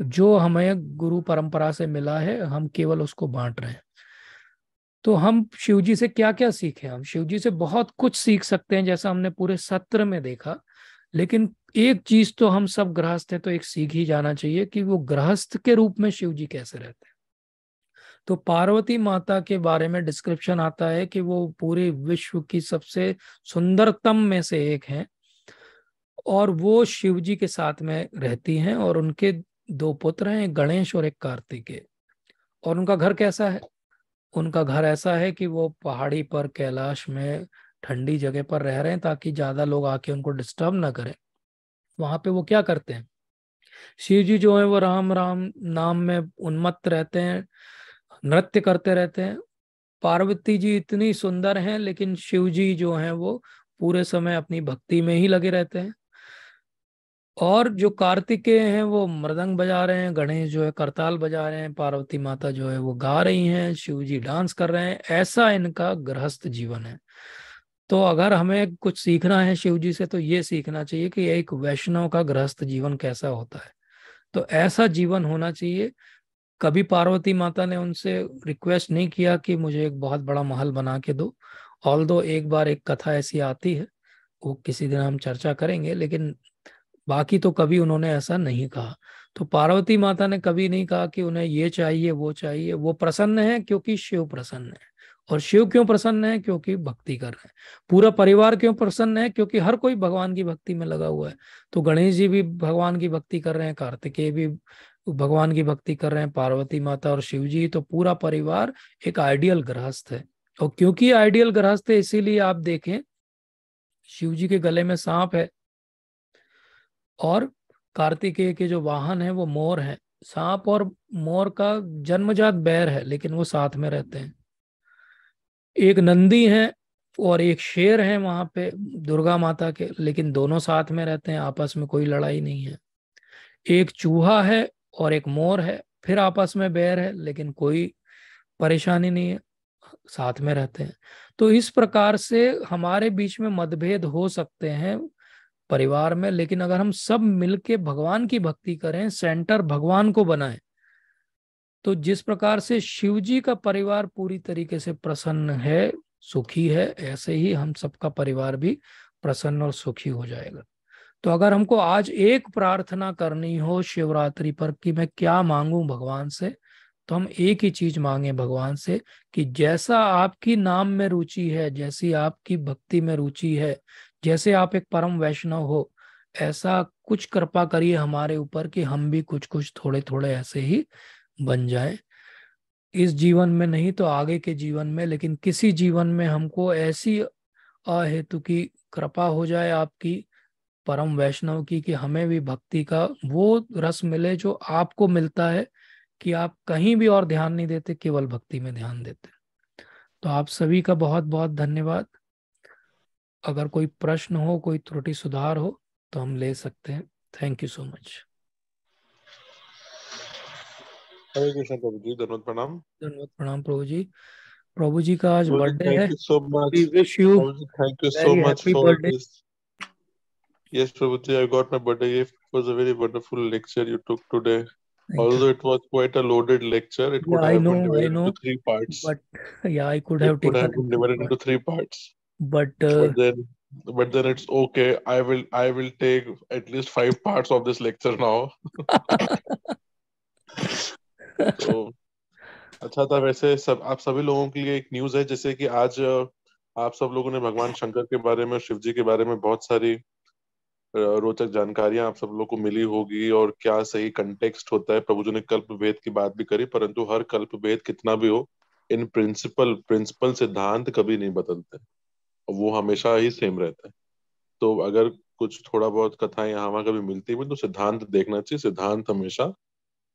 जो हमें गुरु परंपरा से मिला है हम केवल उसको बांट रहे हैं तो हम शिव जी से क्या क्या सीखे हम शिवजी से बहुत कुछ सीख सकते हैं जैसा हमने पूरे सत्र में देखा लेकिन एक चीज तो हम सब गृहस्थ हैं तो एक सीख ही जाना चाहिए कि वो गृहस्थ के रूप में शिव जी कैसे रहते हैं तो पार्वती माता के बारे में डिस्क्रिप्शन आता है कि वो पूरे विश्व की सबसे सुंदरतम में से एक हैं और वो शिव जी के साथ में रहती हैं और उनके दो पुत्र हैं एक गणेश और एक कार्तिकेय और उनका घर कैसा है उनका घर ऐसा है कि वो पहाड़ी पर कैलाश में ठंडी जगह पर रह रहे हैं ताकि ज्यादा लोग आके उनको डिस्टर्ब ना करें वहां पे वो क्या करते हैं शिव जी जो है वो राम राम नाम में उन्मत्त रहते हैं नृत्य करते रहते हैं पार्वती जी इतनी सुंदर हैं लेकिन शिव जी जो हैं वो पूरे समय अपनी भक्ति में ही लगे रहते हैं और जो कार्तिकेय हैं वो मृदंग बजा रहे हैं गणेश जो है करताल बजा रहे हैं पार्वती माता जो है वो गा रही हैं शिव जी डांस कर रहे हैं ऐसा इनका गृहस्थ जीवन है तो अगर हमें कुछ सीखना है शिव जी से तो ये सीखना चाहिए कि एक वैष्णव का गृहस्थ जीवन कैसा होता है तो ऐसा जीवन होना चाहिए कभी पार्वती माता ने उनसे रिक्वेस्ट नहीं किया कि मुझे एक बहुत बड़ा महल बना के दो ऑल दो एक बार एक कथा ऐसी आती है वो किसी दिन हम चर्चा करेंगे लेकिन बाकी तो कभी उन्होंने ऐसा नहीं कहा तो पार्वती माता ने कभी नहीं कहा कि उन्हें ये चाहिए वो चाहिए वो प्रसन्न है क्योंकि शिव प्रसन्न है और शिव क्यों प्रसन्न है क्योंकि भक्ति कर रहे हैं पूरा परिवार क्यों प्रसन्न है क्योंकि हर कोई भगवान की भक्ति में लगा हुआ है तो गणेश जी भी भगवान की भक्ति कर रहे हैं कार्तिकेय भी भगवान की भक्ति कर रहे हैं पार्वती माता और शिव जी तो पूरा परिवार एक आइडियल गृहस्थ है और क्योंकि आइडियल गृहस्थ है इसीलिए आप देखें शिव जी के गले में सांप है और कार्तिकेय के जो वाहन है वो मोर है सांप और मोर का जन्मजात बैर है लेकिन वो साथ में रहते हैं एक नंदी है और एक शेर है वहां पे दुर्गा माता के लेकिन दोनों साथ में रहते हैं आपस में कोई लड़ाई नहीं है एक चूहा है और एक मोर है फिर आपस में बैर है लेकिन कोई परेशानी नहीं है साथ में रहते हैं तो इस प्रकार से हमारे बीच में मतभेद हो सकते हैं परिवार में लेकिन अगर हम सब मिलके भगवान की भक्ति करें सेंटर भगवान को बनाएं तो जिस प्रकार से शिव जी का परिवार पूरी तरीके से प्रसन्न है सुखी है ऐसे ही हम सबका परिवार भी प्रसन्न और सुखी हो जाएगा तो अगर हमको आज एक प्रार्थना करनी हो शिवरात्रि पर कि मैं क्या मांगू भगवान से तो हम एक ही चीज मांगे भगवान से कि जैसा आपकी नाम में रुचि है जैसी आपकी भक्ति में रुचि है जैसे आप एक परम वैष्णव हो ऐसा कुछ कृपा करिए हमारे ऊपर कि हम भी कुछ कुछ थोड़े थोड़े ऐसे ही बन जाए इस जीवन में नहीं तो आगे के जीवन में लेकिन किसी जीवन में हमको ऐसी अहेतु की कृपा हो जाए आपकी परम वैष्णव की कि हमें भी भक्ति का वो रस मिले जो आपको मिलता है कि आप कहीं भी और ध्यान नहीं देते केवल भक्ति में ध्यान देते तो आप सभी का बहुत बहुत धन्यवाद अगर कोई प्रश्न हो कोई त्रुटि सुधार हो तो हम ले सकते हैं thank you so much Hare Krishna प्रभु जी धन्यवाद प्रणाम धन्यवाद प्रणाम प्रभु जी प्रभु जी का आज बर्थडे है so much we wish you thank you so much for this yes prabhuji i got my birthday gift it was a very wonderful lecture you took today Thank although you. it was quite a loaded lecture it could yeah, have I know, been divided I know, into three parts but yeah i could it have could have been divided into three parts but, uh, but then but then it's okay i will i will take at least five parts of this lecture now [LAUGHS] तो अच्छा था वैसे सब आप सभी लोगों के लिए एक न्यूज है जैसे कि आज आप सब लोगों ने भगवान शंकर के बारे में शिव जी के बारे में बहुत सारी रोचक जानकारियां आप सब लोग को मिली होगी और क्या सही कंटेक्स्ट होता है प्रभु जी ने कल्प भेद की बात भी करी परंतु हर कल्प भेद कितना भी हो इन प्रिंसिपल प्रिंसिपल सिद्धांत कभी नहीं बदलते वो हमेशा ही सेम रहता है तो अगर कुछ थोड़ा बहुत कथाएं यहाँ वहां कभी मिलती भी तो सिद्धांत देखना चाहिए सिद्धांत हमेशा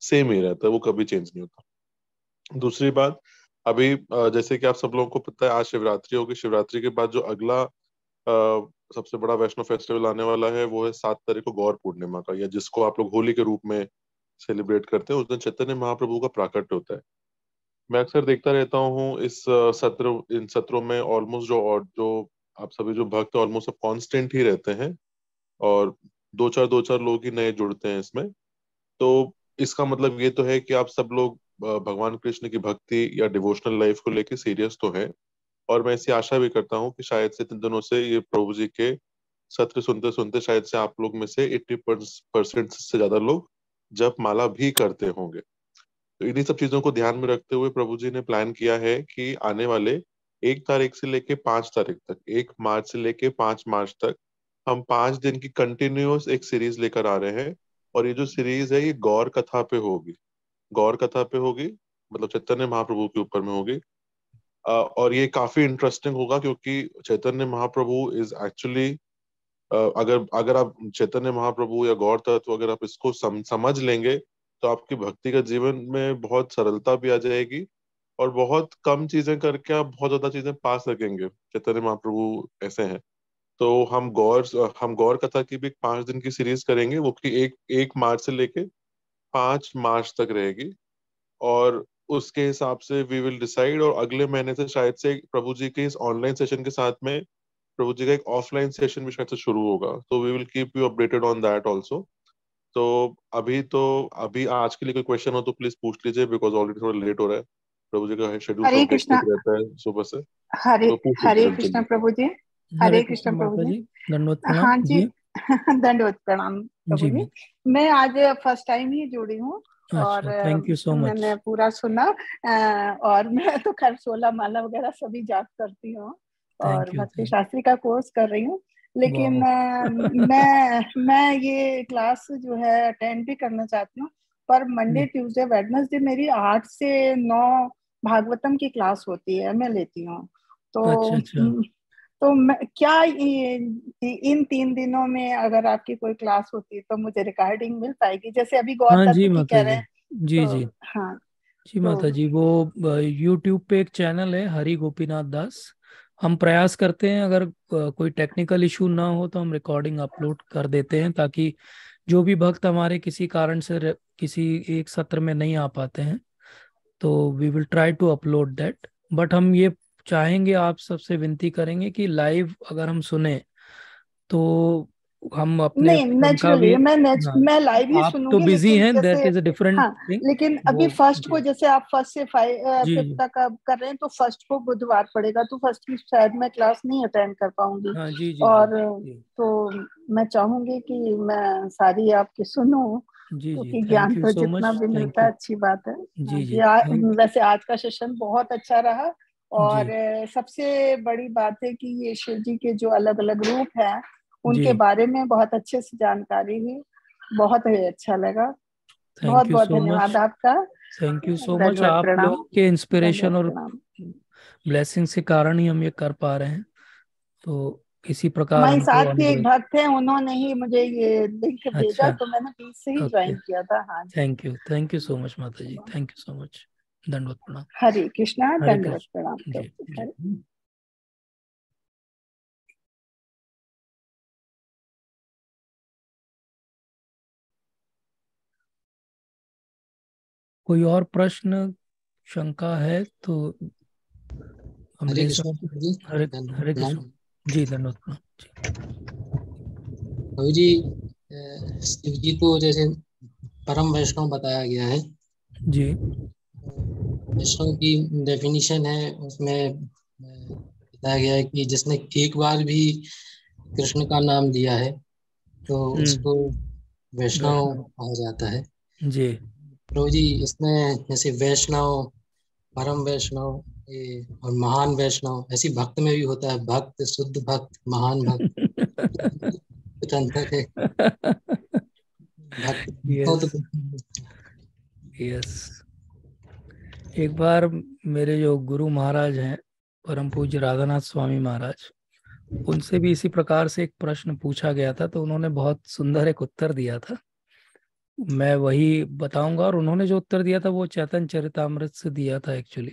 सेम ही रहता है वो कभी चेंज नहीं होता दूसरी बात अभी जैसे कि आप सब लोगों को पता है आज शिवरात्रि होगी शिवरात्रि के बाद जो अगला सबसे बड़ा वैष्णो फेस्टिवल आने वाला है वो है सात तारीख को गौर पूर्णिमा का या जिसको आप लोग होली के रूप में सेलिब्रेट करते हैं उस दिन चैतन्य महाप्रभु का प्राकट होता है मैं अक्सर देखता रहता हूँ इस सत्र इन सत्रों में ऑलमोस्ट जो और जो आप सभी जो भक्त ऑलमोस्ट सब कॉन्स्टेंट ही रहते हैं और दो चार दो चार लोग ही नए जुड़ते हैं इसमें तो इसका मतलब ये तो है कि आप सब लोग भगवान कृष्ण की भक्ति या डिवोशनल लाइफ को लेके सीरियस तो है और मैं ऐसी आशा भी करता हूँ कि शायद से इतने दिनों से ये प्रभु जी के सत्र सुनते सुनते शायद से आप लोग में से एट्टी परसेंट से ज्यादा लोग जब माला भी करते होंगे तो इन्हीं सब चीजों को ध्यान में रखते हुए प्रभु जी ने प्लान किया है कि आने वाले एक तारीख से लेके पांच तारीख तक एक मार्च से लेके पांच मार्च तक हम पांच दिन की कंटिन्यूस एक सीरीज लेकर आ रहे हैं और ये जो सीरीज है ये गौर कथा पे होगी गौर कथा पे होगी मतलब चैतन्य महाप्रभु के ऊपर में होगी और ये काफी इंटरेस्टिंग होगा क्योंकि चैतन्य महाप्रभु इज एक्चुअली अगर अगर आप चैतन्य महाप्रभु या गौर तत्व अगर आप इसको सम, समझ लेंगे तो आपकी भक्ति का जीवन में बहुत सरलता भी आ जाएगी और बहुत कम चीजें करके आप बहुत ज्यादा चीजें पा सकेंगे चैतन्य महाप्रभु ऐसे हैं तो हम गौर हम गौर कथा की भी पांच दिन की सीरीज करेंगे वो कि एक एक मार्च से लेके पांच मार्च तक रहेगी और उसके हिसाब से वी विल डिसाइड और अगले महीने से शायद से प्रभु जी के इस ऑनलाइन सेशन के साथ में प्रभु जी का एक ऑफलाइन सेशन भी शायद से शुरू होगा तो we will keep you updated on that also तो अभी तो अभी आज के लिए कोई क्वेश्चन हो तो प्लीज पूछ लीजिए बिकॉज ऑलरेडी थोड़ा लेट हो रहा है प्रभु जी का शेड्यूल रहता है सुबह से हरे तो हरे कृष्णा प्रभु जी हरे कृष्ण हाँ [LAUGHS] प्रभु जी दंडवत हाँ जी दंडवत प्रणाम प्रभु जी मैं आज फर्स्ट टाइम ही जुड़ी हूँ और थैंक यू सो मच मैंने पूरा सुना और [LAUGHS] मैं तो खैर सोलह माला वगैरह सभी जाप करती हूँ और भक्ति शास्त्री का कोर्स कर रही हूँ लेकिन मैं मैं ये क्लास जो है अटेंड भी करना चाहती हूँ पर मंडे ट्यूसडे वेडनेसडे मेरी आठ से नौ भागवतम की क्लास होती है मैं लेती हूँ तो अच्छा, अच्छा। तो मैं क्या इन तीन दिनों में अगर आपकी कोई क्लास होती तो मुझे रिकॉर्डिंग मिल पाएगी जैसे अभी गौर हाँ जी माता कह रहे हैं जी तो, जी हाँ जी तो, माता जी वो यूट्यूब पे एक चैनल है हरि गोपीनाथ दास हम प्रयास करते हैं अगर कोई टेक्निकल इशू ना हो तो हम रिकॉर्डिंग अपलोड कर देते हैं ताकि जो भी भक्त हमारे किसी कारण से किसी एक सत्र में नहीं आ पाते हैं तो we will try to upload that but हम ये चाहेंगे आप सबसे विनती करेंगे कि लाइव अगर हम सुने तो हम अपने नहीं नेचुरली मैं नेच, हाँ, मैं लाइव ही तो सुनूंगी तो बिजी हैं that is a different thing लेकिन अभी फर्स्ट को जैसे आप फर्स्ट से फाइव तक कर रहे हैं तो फर्स्ट को बुधवार पड़ेगा तो फर्स्ट की शायद मैं क्लास नहीं अटेंड कर पाऊंगी हाँ, जी, जी, और जी, जी. तो मैं चाहूंगी कि मैं सारी आपकी सुनूं जी जी ज्ञान तो जितना भी मिलता अच्छी बात है जी हाँ, जी वैसे आज का सेशन बहुत अच्छा रहा और सबसे बड़ी बात है कि ये शिव जी के जो अलग अलग रूप हैं उनके बारे में बहुत अच्छे से जानकारी हुई बहुत ही अच्छा लगा Thank बहुत बहुत धन्यवाद so आपका थैंक यू सो मच आप लोग के इंस्पिरेशन और ब्लेसिंग से कारण ही हम ये कर पा रहे हैं तो किसी प्रकार मैं साथ के एक भक्त हैं उन्होंने ही मुझे ये लिंक भेजा अच्छा। तो मैंने बीच तो से ही ज्वाइन किया था हाँ thank you thank you so much माता जी थैंक यू सो मच दंडवत प्रणाम हरे कृष्णा दंडवत प्रणाम कोई और प्रश्न शंका है तो हम हरे हरे हरे कृष्ण जी धन्यवाद प्रणाम जी शिव जी को जैसे परम वैष्णव बताया गया है जी रिश्तों की डेफिनेशन है उसमें बताया गया है कि जिसने एक बार भी कृष्ण का नाम लिया है तो हम्म। उसको वैष्णव हाँ। कहा जाता है जी प्रभु तो जी इसमें जैसे वैष्णव परम वैष्णव और महान वैष्णव ऐसी भक्त में भी होता है भक्त शुद्ध भक्त महान भक्त [LAUGHS] कुछ अंतर है [LAUGHS] भक्त yes. तो, तो, तो, yes. एक बार मेरे जो गुरु महाराज हैं परम पूज्य राधानाथ स्वामी महाराज उनसे भी इसी प्रकार से एक प्रश्न पूछा गया था तो उन्होंने बहुत सुंदर एक उत्तर दिया था मैं वही बताऊंगा और उन्होंने जो उत्तर दिया था वो चैतन चरितमृत से दिया था एक्चुअली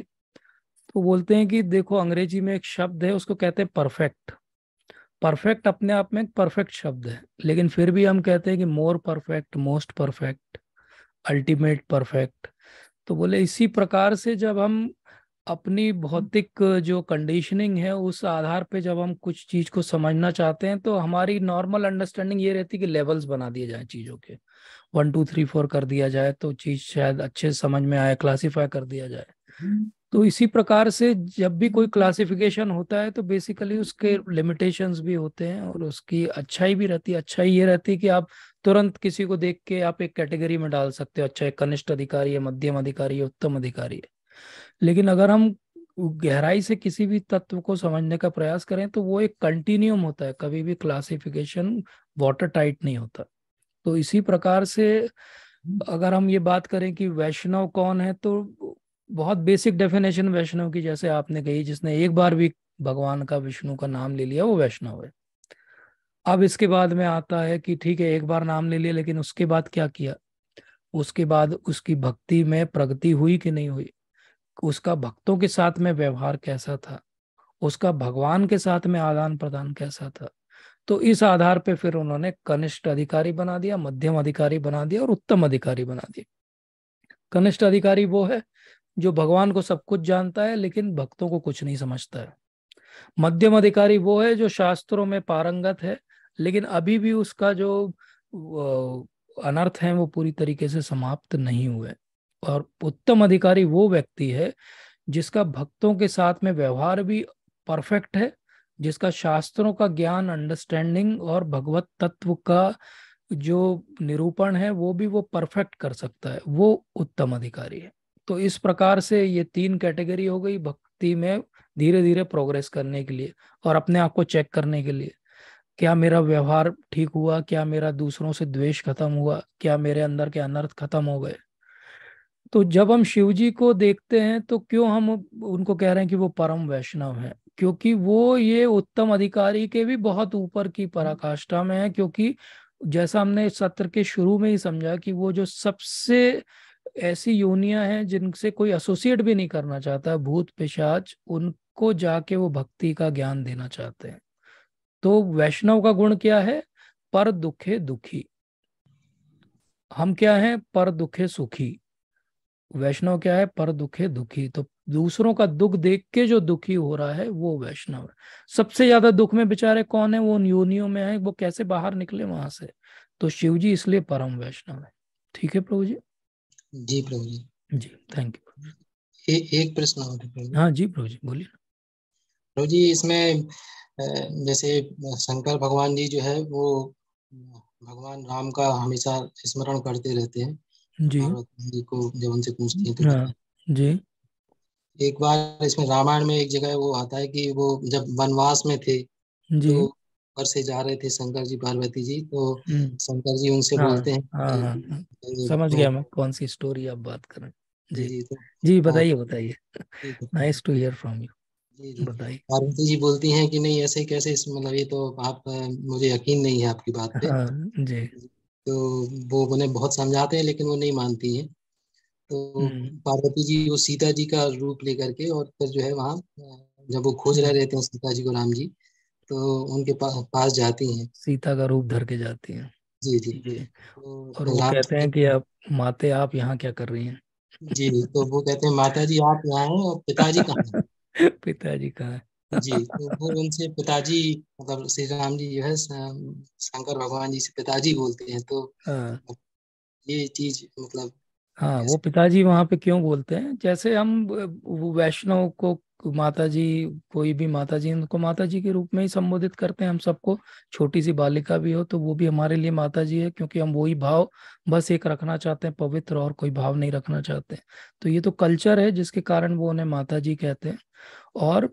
तो बोलते हैं कि देखो अंग्रेजी में एक शब्द है उसको कहते हैं परफेक्ट परफेक्ट अपने आप में एक परफेक्ट शब्द है लेकिन फिर भी हम कहते हैं कि more perfect most perfect ultimate perfect तो बोले इसी प्रकार से जब हम अपनी भौतिक जो कंडीशनिंग है उस आधार पे जब हम कुछ चीज को समझना चाहते हैं तो हमारी नॉर्मल अंडरस्टैंडिंग ये रहती है कि लेवल्स बना दिए जाए चीजों के वन टू थ्री फोर कर दिया जाए तो चीज शायद अच्छे समझ में आए क्लासीफाई कर दिया जाए हम्म। तो इसी प्रकार से जब भी कोई क्लासिफिकेशन होता है तो बेसिकली उसके लिमिटेशंस हम्म। भी होते हैं और उसकी अच्छाई भी रहती है अच्छाई ये रहती है कि आप तुरंत किसी को देख के आप एक कैटेगरी में डाल सकते हो अच्छा एक कनिष्ठ अधिकारी है मध्यम अधिकारी है उत्तम अधिकारी है लेकिन अगर हम गहराई से किसी भी तत्व को समझने का प्रयास करें तो वो एक कंटिन्यूम होता है कभी भी क्लासिफिकेशन वाटर टाइट नहीं होता तो इसी प्रकार से अगर हम ये बात करें कि वैष्णव कौन है तो बहुत बेसिक डेफिनेशन वैष्णव की जैसे आपने कही जिसने एक बार भी भगवान का विष्णु का नाम ले लिया वो वैष्णव है अब इसके बाद में आता है कि ठीक है एक बार नाम ले लिया लेकिन उसके बाद क्या किया उसके बाद उसकी भक्ति में प्रगति हुई कि नहीं हुई उसका भक्तों के साथ में व्यवहार कैसा था उसका भगवान के साथ में आदान प्रदान कैसा था तो इस आधार पे फिर उन्होंने कनिष्ठ अधिकारी बना दिया मध्यम अधिकारी बना दिया और उत्तम अधिकारी बना दिया कनिष्ठ अधिकारी वो है जो भगवान को सब कुछ जानता है लेकिन भक्तों को कुछ नहीं समझता है मध्यम अधिकारी वो है जो शास्त्रों में पारंगत है लेकिन अभी भी उसका जो अनर्थ है वो पूरी तरीके से समाप्त नहीं हुए और उत्तम अधिकारी वो व्यक्ति है जिसका भक्तों के साथ में व्यवहार भी परफेक्ट है जिसका शास्त्रों का ज्ञान अंडरस्टैंडिंग और भगवत तत्व का जो निरूपण है वो भी वो परफेक्ट कर सकता है वो उत्तम अधिकारी है तो इस प्रकार से ये तीन कैटेगरी हो गई भक्ति में धीरे धीरे प्रोग्रेस करने के लिए और अपने आप को चेक करने के लिए क्या मेरा व्यवहार ठीक हुआ क्या मेरा दूसरों से द्वेष खत्म हुआ क्या मेरे अंदर के अनर्थ खत्म हो गए तो जब हम शिव जी को देखते हैं तो क्यों हम उनको कह रहे हैं कि वो परम वैष्णव है क्योंकि वो ये उत्तम अधिकारी के भी बहुत ऊपर की पराकाष्ठा में है क्योंकि जैसा हमने सत्र के शुरू में ही समझा कि वो जो सबसे ऐसी योनिया है जिनसे कोई एसोसिएट भी नहीं करना चाहता भूत पिशाच उनको जाके वो भक्ति का ज्ञान देना चाहते हैं तो वैष्णव का गुण क्या है पर दुखे दुखी हम क्या हैं पर दुखे सुखी वैष्णव क्या है पर दुखे दुखी तो दूसरों का दुख देख के जो दुखी हो रहा है वो वैष्णव सबसे ज्यादा दुख में बेचारे कौन है वो योनियों में है वो कैसे बाहर निकले वहां से तो शिव जी इसलिए परम वैष्णव है ठीक है प्रभु जी जी प्रभु जी जी थैंक यू ए, एक प्रश्न हाँ जी प्रभु जी बोलिए तो जी इसमें जैसे शंकर भगवान जी जो है वो भगवान राम का हमेशा स्मरण करते रहते हैं जी जी को जब उनसे पूछते है तो हाँ, जी एक बार इसमें रामायण में एक जगह वो आता है कि वो जब वनवास में थे जी तो घर से जा रहे थे शंकर जी पार्वती जी तो हम्म। शंकर जी उनसे हाँ, बोलते हैं हाँ, हाँ, हाँ। तो समझ तो, गया मैं कौन सी स्टोरी आप बात कर रहे हैं जी जी, तो जी हाँ। बताइए बताइए nice to hear from you बताइए जी बोलती हैं कि नहीं ऐसे कैसे मतलब ये तो आप मुझे यकीन नहीं है आपकी बात पे हाँ, जी तो वो उन्हें बहुत समझाते हैं लेकिन वो नहीं मानती हैं तो हम्म। पार्वती जी वो सीता जी का रूप लेकर के और फिर जो है वहाँ जब वो खोज रहे रहते हैं सीता जी को राम जी तो उनके पास पास जाती हैं सीता का रूप धर के जाती हैं जी जी जी तो और वो कहते हैं कि आप माते आप यहाँ क्या कर रही हैं जी तो वो कहते हैं माता जी आप यहाँ हैं और पिताजी कहाँ हैं [LAUGHS] [LAUGHS] पिताजी है जी तो वो उनसे पिताजी मतलब श्री राम जी जो है शंकर भगवान जी से पिताजी बोलते हैं तो हाँ। ये चीज मतलब हाँ वो पिताजी वहाँ पे क्यों बोलते हैं जैसे हम वैष्णव को माता जी कोई भी माता जी उनको माता जी के रूप में ही संबोधित करते हैं हम सबको छोटी सी बालिका भी हो तो वो भी हमारे लिए माता जी है क्योंकि हम वही भाव बस एक रखना चाहते हैं पवित्र और कोई भाव नहीं रखना चाहते तो ये तो कल्चर है जिसके कारण वो उन्हें माता जी कहते हैं और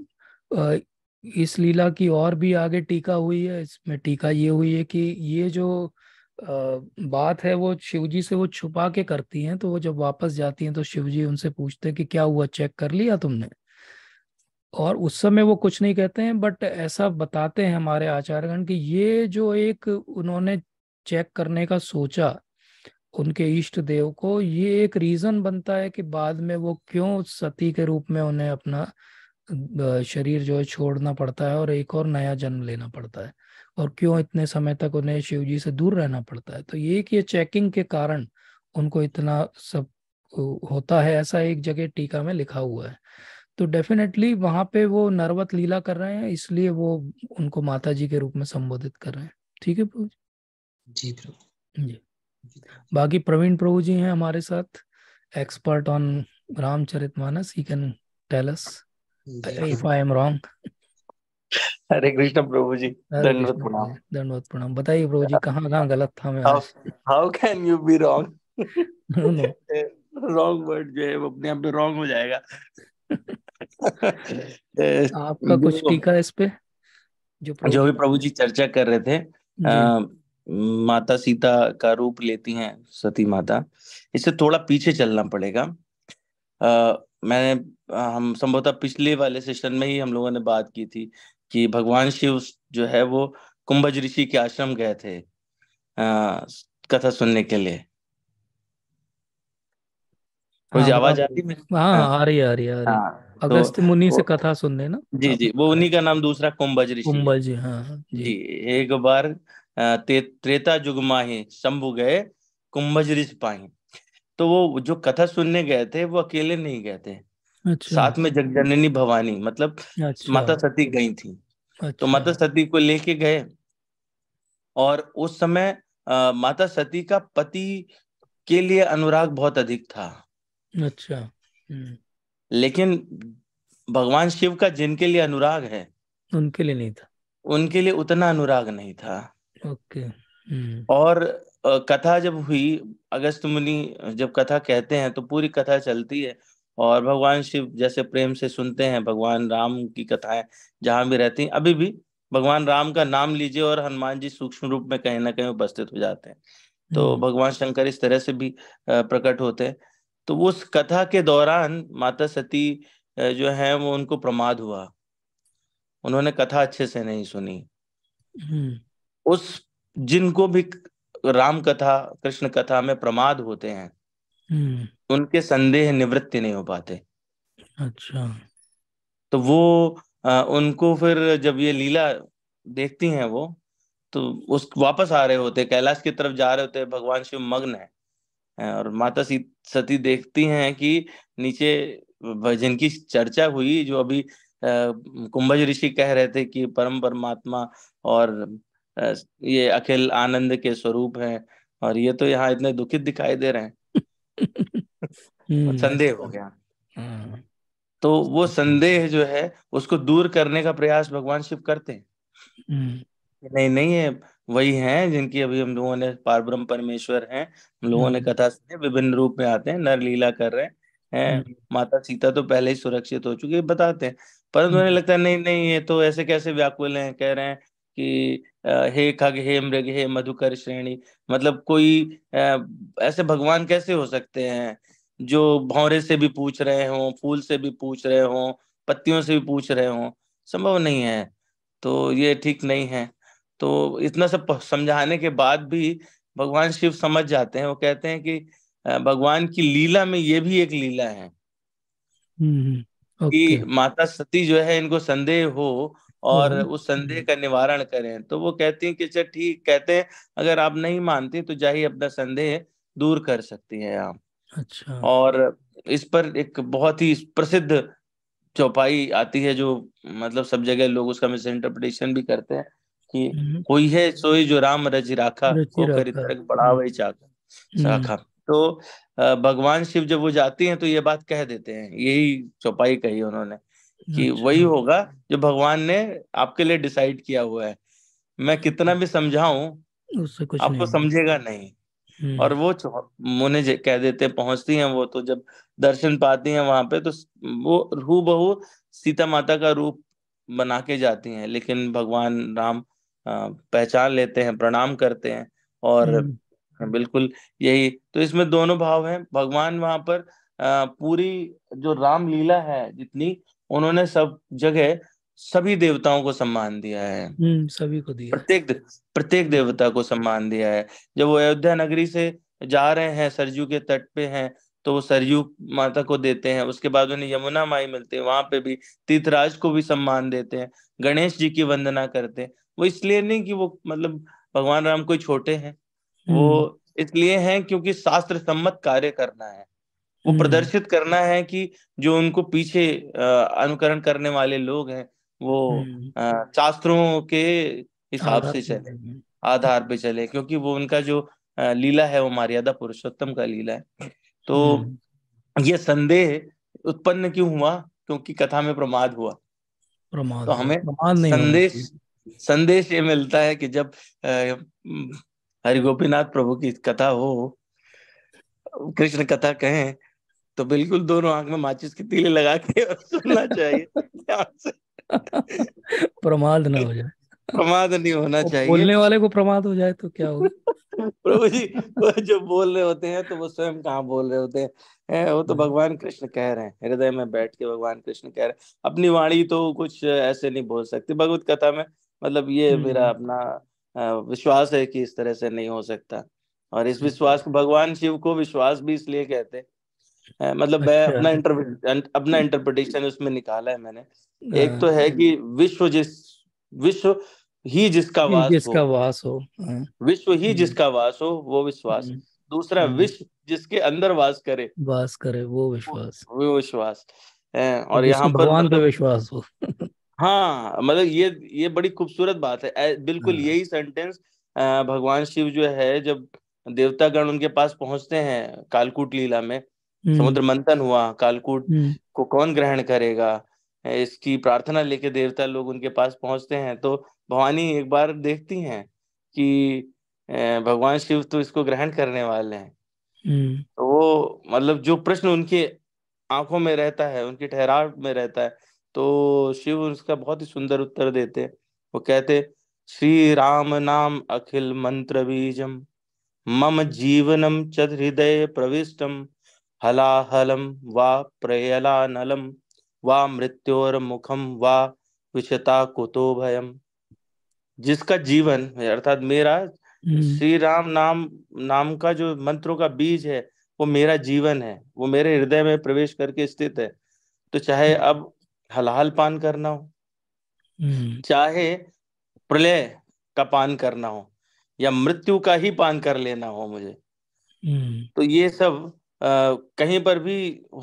इस लीला की और भी आगे टीका हुई है इसमें टीका ये हुई है कि ये जो बात है वो शिवजी से वो छुपा के करती हैं तो वो जब वापस जाती हैं तो शिवजी उनसे पूछते हैं कि क्या हुआ चेक कर लिया तुमने और उस समय वो कुछ नहीं कहते हैं बट ऐसा बताते हैं हमारे आचार्यगण कि ये जो एक उन्होंने चेक करने का सोचा उनके इष्ट देव को ये एक रीजन बनता है कि बाद में वो क्यों सती के रूप में उन्हें अपना शरीर जो है छोड़ना पड़ता है और एक और नया जन्म लेना पड़ता है और क्यों इतने समय तक उन्हें शिव जी से दूर रहना पड़ता है तो ये कि ये चेकिंग के कारण उनको इतना सब होता है ऐसा एक जगह टीका में लिखा हुआ है तो डेफिनेटली वहां पे वो नर्वत लीला कर रहे हैं इसलिए वो उनको माता जी के रूप में संबोधित कर रहे हैं ठीक है प्रभु जी प्रभु जी बाकी प्रवीण प्रभु जी हैं हमारे साथ expert on Ramcharitmanas he can tell us if I am wrong Hare Krishna प्रभु जी दंडवत प्रणाम दंडवत प्रणाम बताइए प्रभु जी कहाँ कहाँ गलत था मैं how can you be wrong wrong word जो है वो अपने आप में रॉन्ग हो जाएगा [LAUGHS] आपका कुछ टीका इस पे जो जो भी प्रभु जी चर्चा कर रहे थे आ, माता सीता का रूप लेती हैं सती माता इससे थोड़ा पीछे चलना पड़ेगा आ, मैंने हम संभवतः पिछले वाले सेशन में ही हम लोगों ने बात की थी कि भगवान शिव जो है वो कुंभज ऋषि के आश्रम गए थे आ, कथा सुनने के लिए मुझे हाँ, आवाज आ रही हाँ आ रही हाँ, हाँ। आ रही आ रही तो अगस्त मुनि से कथा सुन रहे ना जी जी वो उन्हीं का नाम दूसरा कुंभज ऋषि कुंभज हाँ जी एक बार ते, त्रेता जुग माही शंभु गए कुंभज ऋषि पाही तो वो जो कथा सुनने गए थे वो अकेले नहीं गए थे अच्छा। साथ में जगजननी भवानी मतलब अच्छा। माता सती गई थी तो अच्छा। तो माता सती को लेके गए और उस समय आ, माता सती का पति के लिए अनुराग बहुत अधिक था अच्छा हम्म। लेकिन भगवान शिव का जिनके लिए अनुराग है उनके लिए नहीं था उनके लिए उतना अनुराग नहीं था ओके हम्म। और कथा जब हुई अगस्त मुनि जब कथा कहते हैं तो पूरी कथा चलती है और भगवान शिव जैसे प्रेम से सुनते हैं भगवान राम की कथाएं जहां भी रहती हैं अभी भी भगवान राम का नाम लीजिए और हनुमान जी सूक्ष्म रूप में कहीं ना कहीं उपस्थित हो जाते हैं तो हम्म। भगवान शंकर इस तरह से भी प्रकट होते हैं तो उस कथा के दौरान माता सती जो है वो उनको प्रमाद हुआ उन्होंने कथा अच्छे से नहीं सुनी हम्म। उस जिनको भी राम कथा कृष्ण कथा में प्रमाद होते हैं हम्म। उनके संदेह निवृत्ति नहीं हो पाते अच्छा तो वो आ, उनको फिर जब ये लीला देखती हैं वो तो उस वापस आ रहे होते कैलाश की तरफ जा रहे होते भगवान शिव मग्न है और माता सी सती देखती हैं कि नीचे जिनकी चर्चा हुई जो अभी कुंभज ऋषि कह रहे थे कि परम परमात्मा और ये अखिल आनंद के स्वरूप हैं और ये तो यहाँ इतने दुखित दिखाई दे रहे हैं हम्म, संदेह हो गया हाँ। तो वो संदेह जो है उसको दूर करने का प्रयास भगवान शिव करते हैं हम्म। नहीं नहीं है वही हैं जिनकी अभी हम लोगों ने पारब्रह्म परमेश्वर हैं हम लोगों ने हम्म। कथा सुनी विभिन्न रूप में आते हैं नर लीला कर रहे हैं हम्म। माता सीता तो पहले ही सुरक्षित हो चुकी है बताते हैं परंतु उन्हें हम्म। लगता है नहीं नहीं ये तो ऐसे कैसे व्याकुल हैं कह रहे हैं कि हे खग हे मृग हे मधुकर श्रेणी मतलब कोई ऐसे भगवान कैसे हो सकते हैं जो भौरे से भी पूछ रहे हों फूल से भी पूछ रहे हों पत्तियों से भी पूछ रहे हों संभव नहीं है तो ये ठीक नहीं है तो इतना सब समझाने के बाद भी भगवान शिव समझ जाते हैं वो कहते हैं कि भगवान की लीला में ये भी एक लीला है हम्म, हम्म। कि माता सती जो है इनको संदेह हो और हम्म। उस संदेह का निवारण करें तो वो कहती हैं कि चल अच्छा, ठीक कहते हैं अगर आप नहीं मानते तो जाइए अपना संदेह दूर कर सकती हैं आप अच्छा और इस पर एक बहुत ही प्रसिद्ध चौपाई आती है जो मतलब सब जगह लोग उसका मिस इंटरप्रिटेशन भी करते हैं कि हम्म। कोई है सोई जो राम रज राखा होकर तरक बढ़ावे चाका हम्म। हम्म। शाखा तो भगवान शिव जब वो जाती हैं तो ये बात कह देते हैं यही चौपाई कही उन्होंने कि अच्छा। वही होगा जो भगवान ने आपके लिए डिसाइड किया हुआ है मैं कितना भी समझाऊं उससे कुछ आपको समझेगा नहीं और वो मुने कह देते पहुंचती हैं वो तो जब दर्शन पाती हैं वहां पे तो वो रू बहु सीता माता का रूप बना के जाती हैं लेकिन भगवान राम आ, पहचान लेते हैं प्रणाम करते हैं और हम्म, हम्म। बिल्कुल यही तो इसमें दोनों भाव हैं भगवान वहां पर पूरी जो रामलीला है जितनी उन्होंने सब जगह सभी देवताओं को सम्मान दिया है हम्म, सभी को दिया प्रत्येक प्रत्येक देवता को सम्मान दिया है जब वो अयोध्या नगरी से जा रहे हैं सरयू के तट पे हैं तो वो सरयू माता को देते हैं उसके बाद उन्हें यमुना माई मिलते हैं वहां पे भी तीर्थराज को भी सम्मान देते हैं गणेश जी की वंदना करते हैं वो इसलिए नहीं कि वो मतलब भगवान राम कोई छोटे हैं हम्म। वो इसलिए हैं क्योंकि शास्त्र सम्मत कार्य करना है वो हम्म। प्रदर्शित करना है कि जो उनको पीछे अनुकरण करने वाले लोग हैं वो हम्म। शास्त्रों के हिसाब से चले आधार पे चले क्योंकि वो उनका जो लीला है वो मर्यादा पुरुषोत्तम का लीला है तो ये संदेह उत्पन्न क्यों हुआ क्योंकि कथा में प्रमाद हुआ प्रमाद तो हमें प्रमाद नहीं संदेश संदेश ये मिलता है कि जब हरिगोपीनाथ प्रभु की कथा हो कृष्ण कथा कहें तो बिल्कुल दोनों आंख में माचिस की तीले लगा के [LAUGHS] सुनना चाहिए प्रमाद ना हो जाए प्रमाद नहीं होना चाहिए बोलने वाले को प्रमाद हो जाए तो क्या होगा [LAUGHS] प्रभु जी वो जो बोल रहे होते हैं तो वो स्वयं कहाँ बोल रहे होते हैं वो तो हम्म। भगवान कृष्ण कह रहे हैं हृदय में बैठ के भगवान कृष्ण कह रहे हैं अपनी वाणी तो कुछ ऐसे नहीं बोल सकती भगवत कथा में मतलब ये हम्म, मेरा हम्म। अपना विश्वास है कि इस तरह से नहीं हो सकता और इस अच्छा। विश्वास को भगवान शिव को विश्वास भी इसलिए कहते हैं मतलब मैं अच्छा। अपना इंटर अपना इंटरप्रिटेशन उसमें निकाला है मैंने हाँ, एक तो है कि हम्म। विश्व जिस विश्व ही जिसका वास जिसका हो, वास हो हाँ। विश्व ही जिसका वास हो वो विश्वास दूसरा विश्व जिसके अंदर वास करे वास करे वो विश्वास वो विश्वास और तो यहाँ पर भगवान पे मतलब विश्वास हो [LAUGHS] हाँ मतलब ये ये बड़ी खूबसूरत बात है बिल्कुल हाँ। यही सेंटेंस भगवान शिव जो है जब देवतागण उनके पास पहुंचते हैं कालकूट लीला में हम्म। समुद्र मंथन हुआ कालकूट हम्म। को कौन ग्रहण करेगा इसकी प्रार्थना लेके देवता लोग उनके पास पहुंचते हैं तो भवानी एक बार देखती हैं कि भगवान शिव तो इसको ग्रहण करने वाले हैं हम्म। तो वो मतलब जो प्रश्न उनके आंखों में रहता है उनके ठहराव में रहता है तो शिव उसका बहुत ही सुंदर उत्तर देते हैं वो कहते श्री राम नाम अखिल मंत्र बीजम मम जीवनम चत हृदय प्रविष्टम हलाहलम वा प्रयला नलम वा मृत्योर मुखम वा विषता कुतो भयम जिसका जीवन अर्थात मेरा हम्म। श्री राम नाम नाम का जो मंत्रों का बीज है वो मेरा जीवन है वो मेरे हृदय में प्रवेश करके स्थित है तो चाहे हम्म। अब हलाल पान करना हो हम्म। चाहे प्रलय का पान करना हो या मृत्यु का ही पान कर लेना हो मुझे हम्म। तो ये सब आ, कहीं पर भी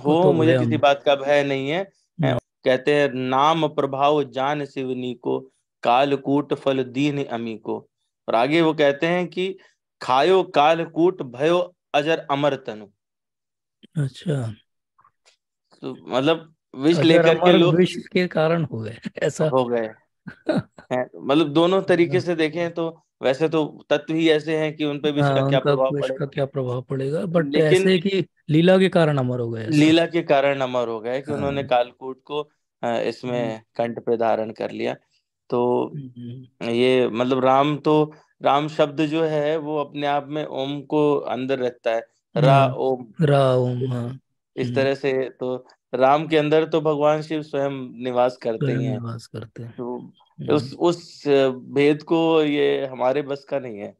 हो तो मुझे किसी बात का भय नहीं है हम्म। कहते हैं नाम प्रभाव जान सिवनी को कालकूट फल दीन अमी को और आगे वो कहते हैं कि खायो कालकूट भयो अजर अमर तनु अच्छा तो मतलब विष लेकर के लोग विष के कारण हो गए ऐसा हो गए मतलब दोनों तरीके से देखें तो वैसे तो तत्व ही ऐसे हैं कि उनपे भी इसका क्या प्रभाव पड़ेगा क्या प्रभाव पड़ेगा बट लेकिन ऐसे कि लीला के कारण अमर हो गए लीला के कारण अमर हो गए कि उन्होंने हाँ। कालकूट को इसमें हम्म। कंठ पे धारण कर लिया तो हम्म। ये मतलब राम तो राम शब्द जो है वो अपने आप में ओम को अंदर रखता है रा हाँ, ओम रा ओम हाँ। इस तरह से तो राम के अंदर तो भगवान शिव स्वयं निवास करते ही हैं निवास करते हैं तो हम्म। उस उस भेद को ये हमारे बस का नहीं है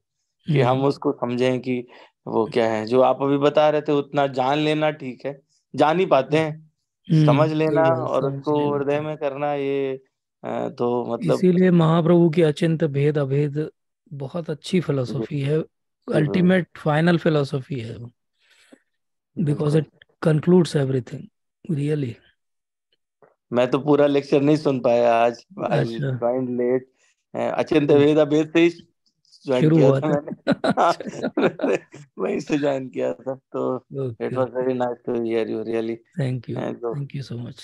कि हम हम्म। उसको समझें कि वो क्या है जो आप अभी बता रहे थे उतना जान लेना ठीक है जान ही पाते हैं हम्म, समझ लेना और उसको हृदय में करना ये तो मतलब इसीलिए महाप्रभु की अचिंत भेद अभेद बहुत अच्छी फिलोसॉफी है अल्टीमेट फाइनल फिलोसॉफी है because it concludes everything really मैं तो पूरा लेक्चर नहीं सुन पाया आज आज ज्वाइन लेट अचिन वेद अभेद से ज्वाइन किया था [LAUGHS] हाँ, मैंने वहीं से ज्वाइन किया था तो it was very nice to hear you really thank you thank you so much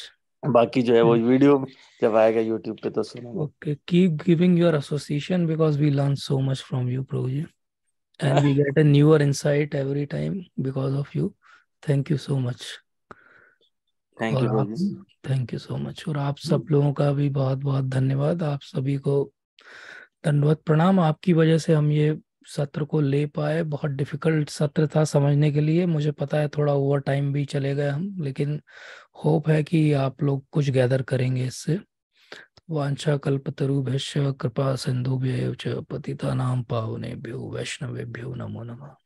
बाकी जो है वो वीडियो जब आएगा यूट्यूब पे तो सुनूंगा okay keep giving your association because we learn so much from you प्रभु जी and we get a newer insight every time because of you thank you so much thank you thank you so much और आप सब लोगों का भी बहुत बहुत धन्यवाद आप सभी को धन्यवाद प्रणाम आपकी वजह से हम ये सत्र को ले पाए बहुत डिफिकल्ट सत्र था समझने के लिए मुझे पता है थोड़ा ओवर टाइम भी चले गए हम लेकिन होप है कि आप लोग कुछ गैदर करेंगे इससे वांछा कल्पतरु भैश्य कृपा सिंधु पतिता नाम पावने भ्यो वैष्णवेभ्यो नमो नमः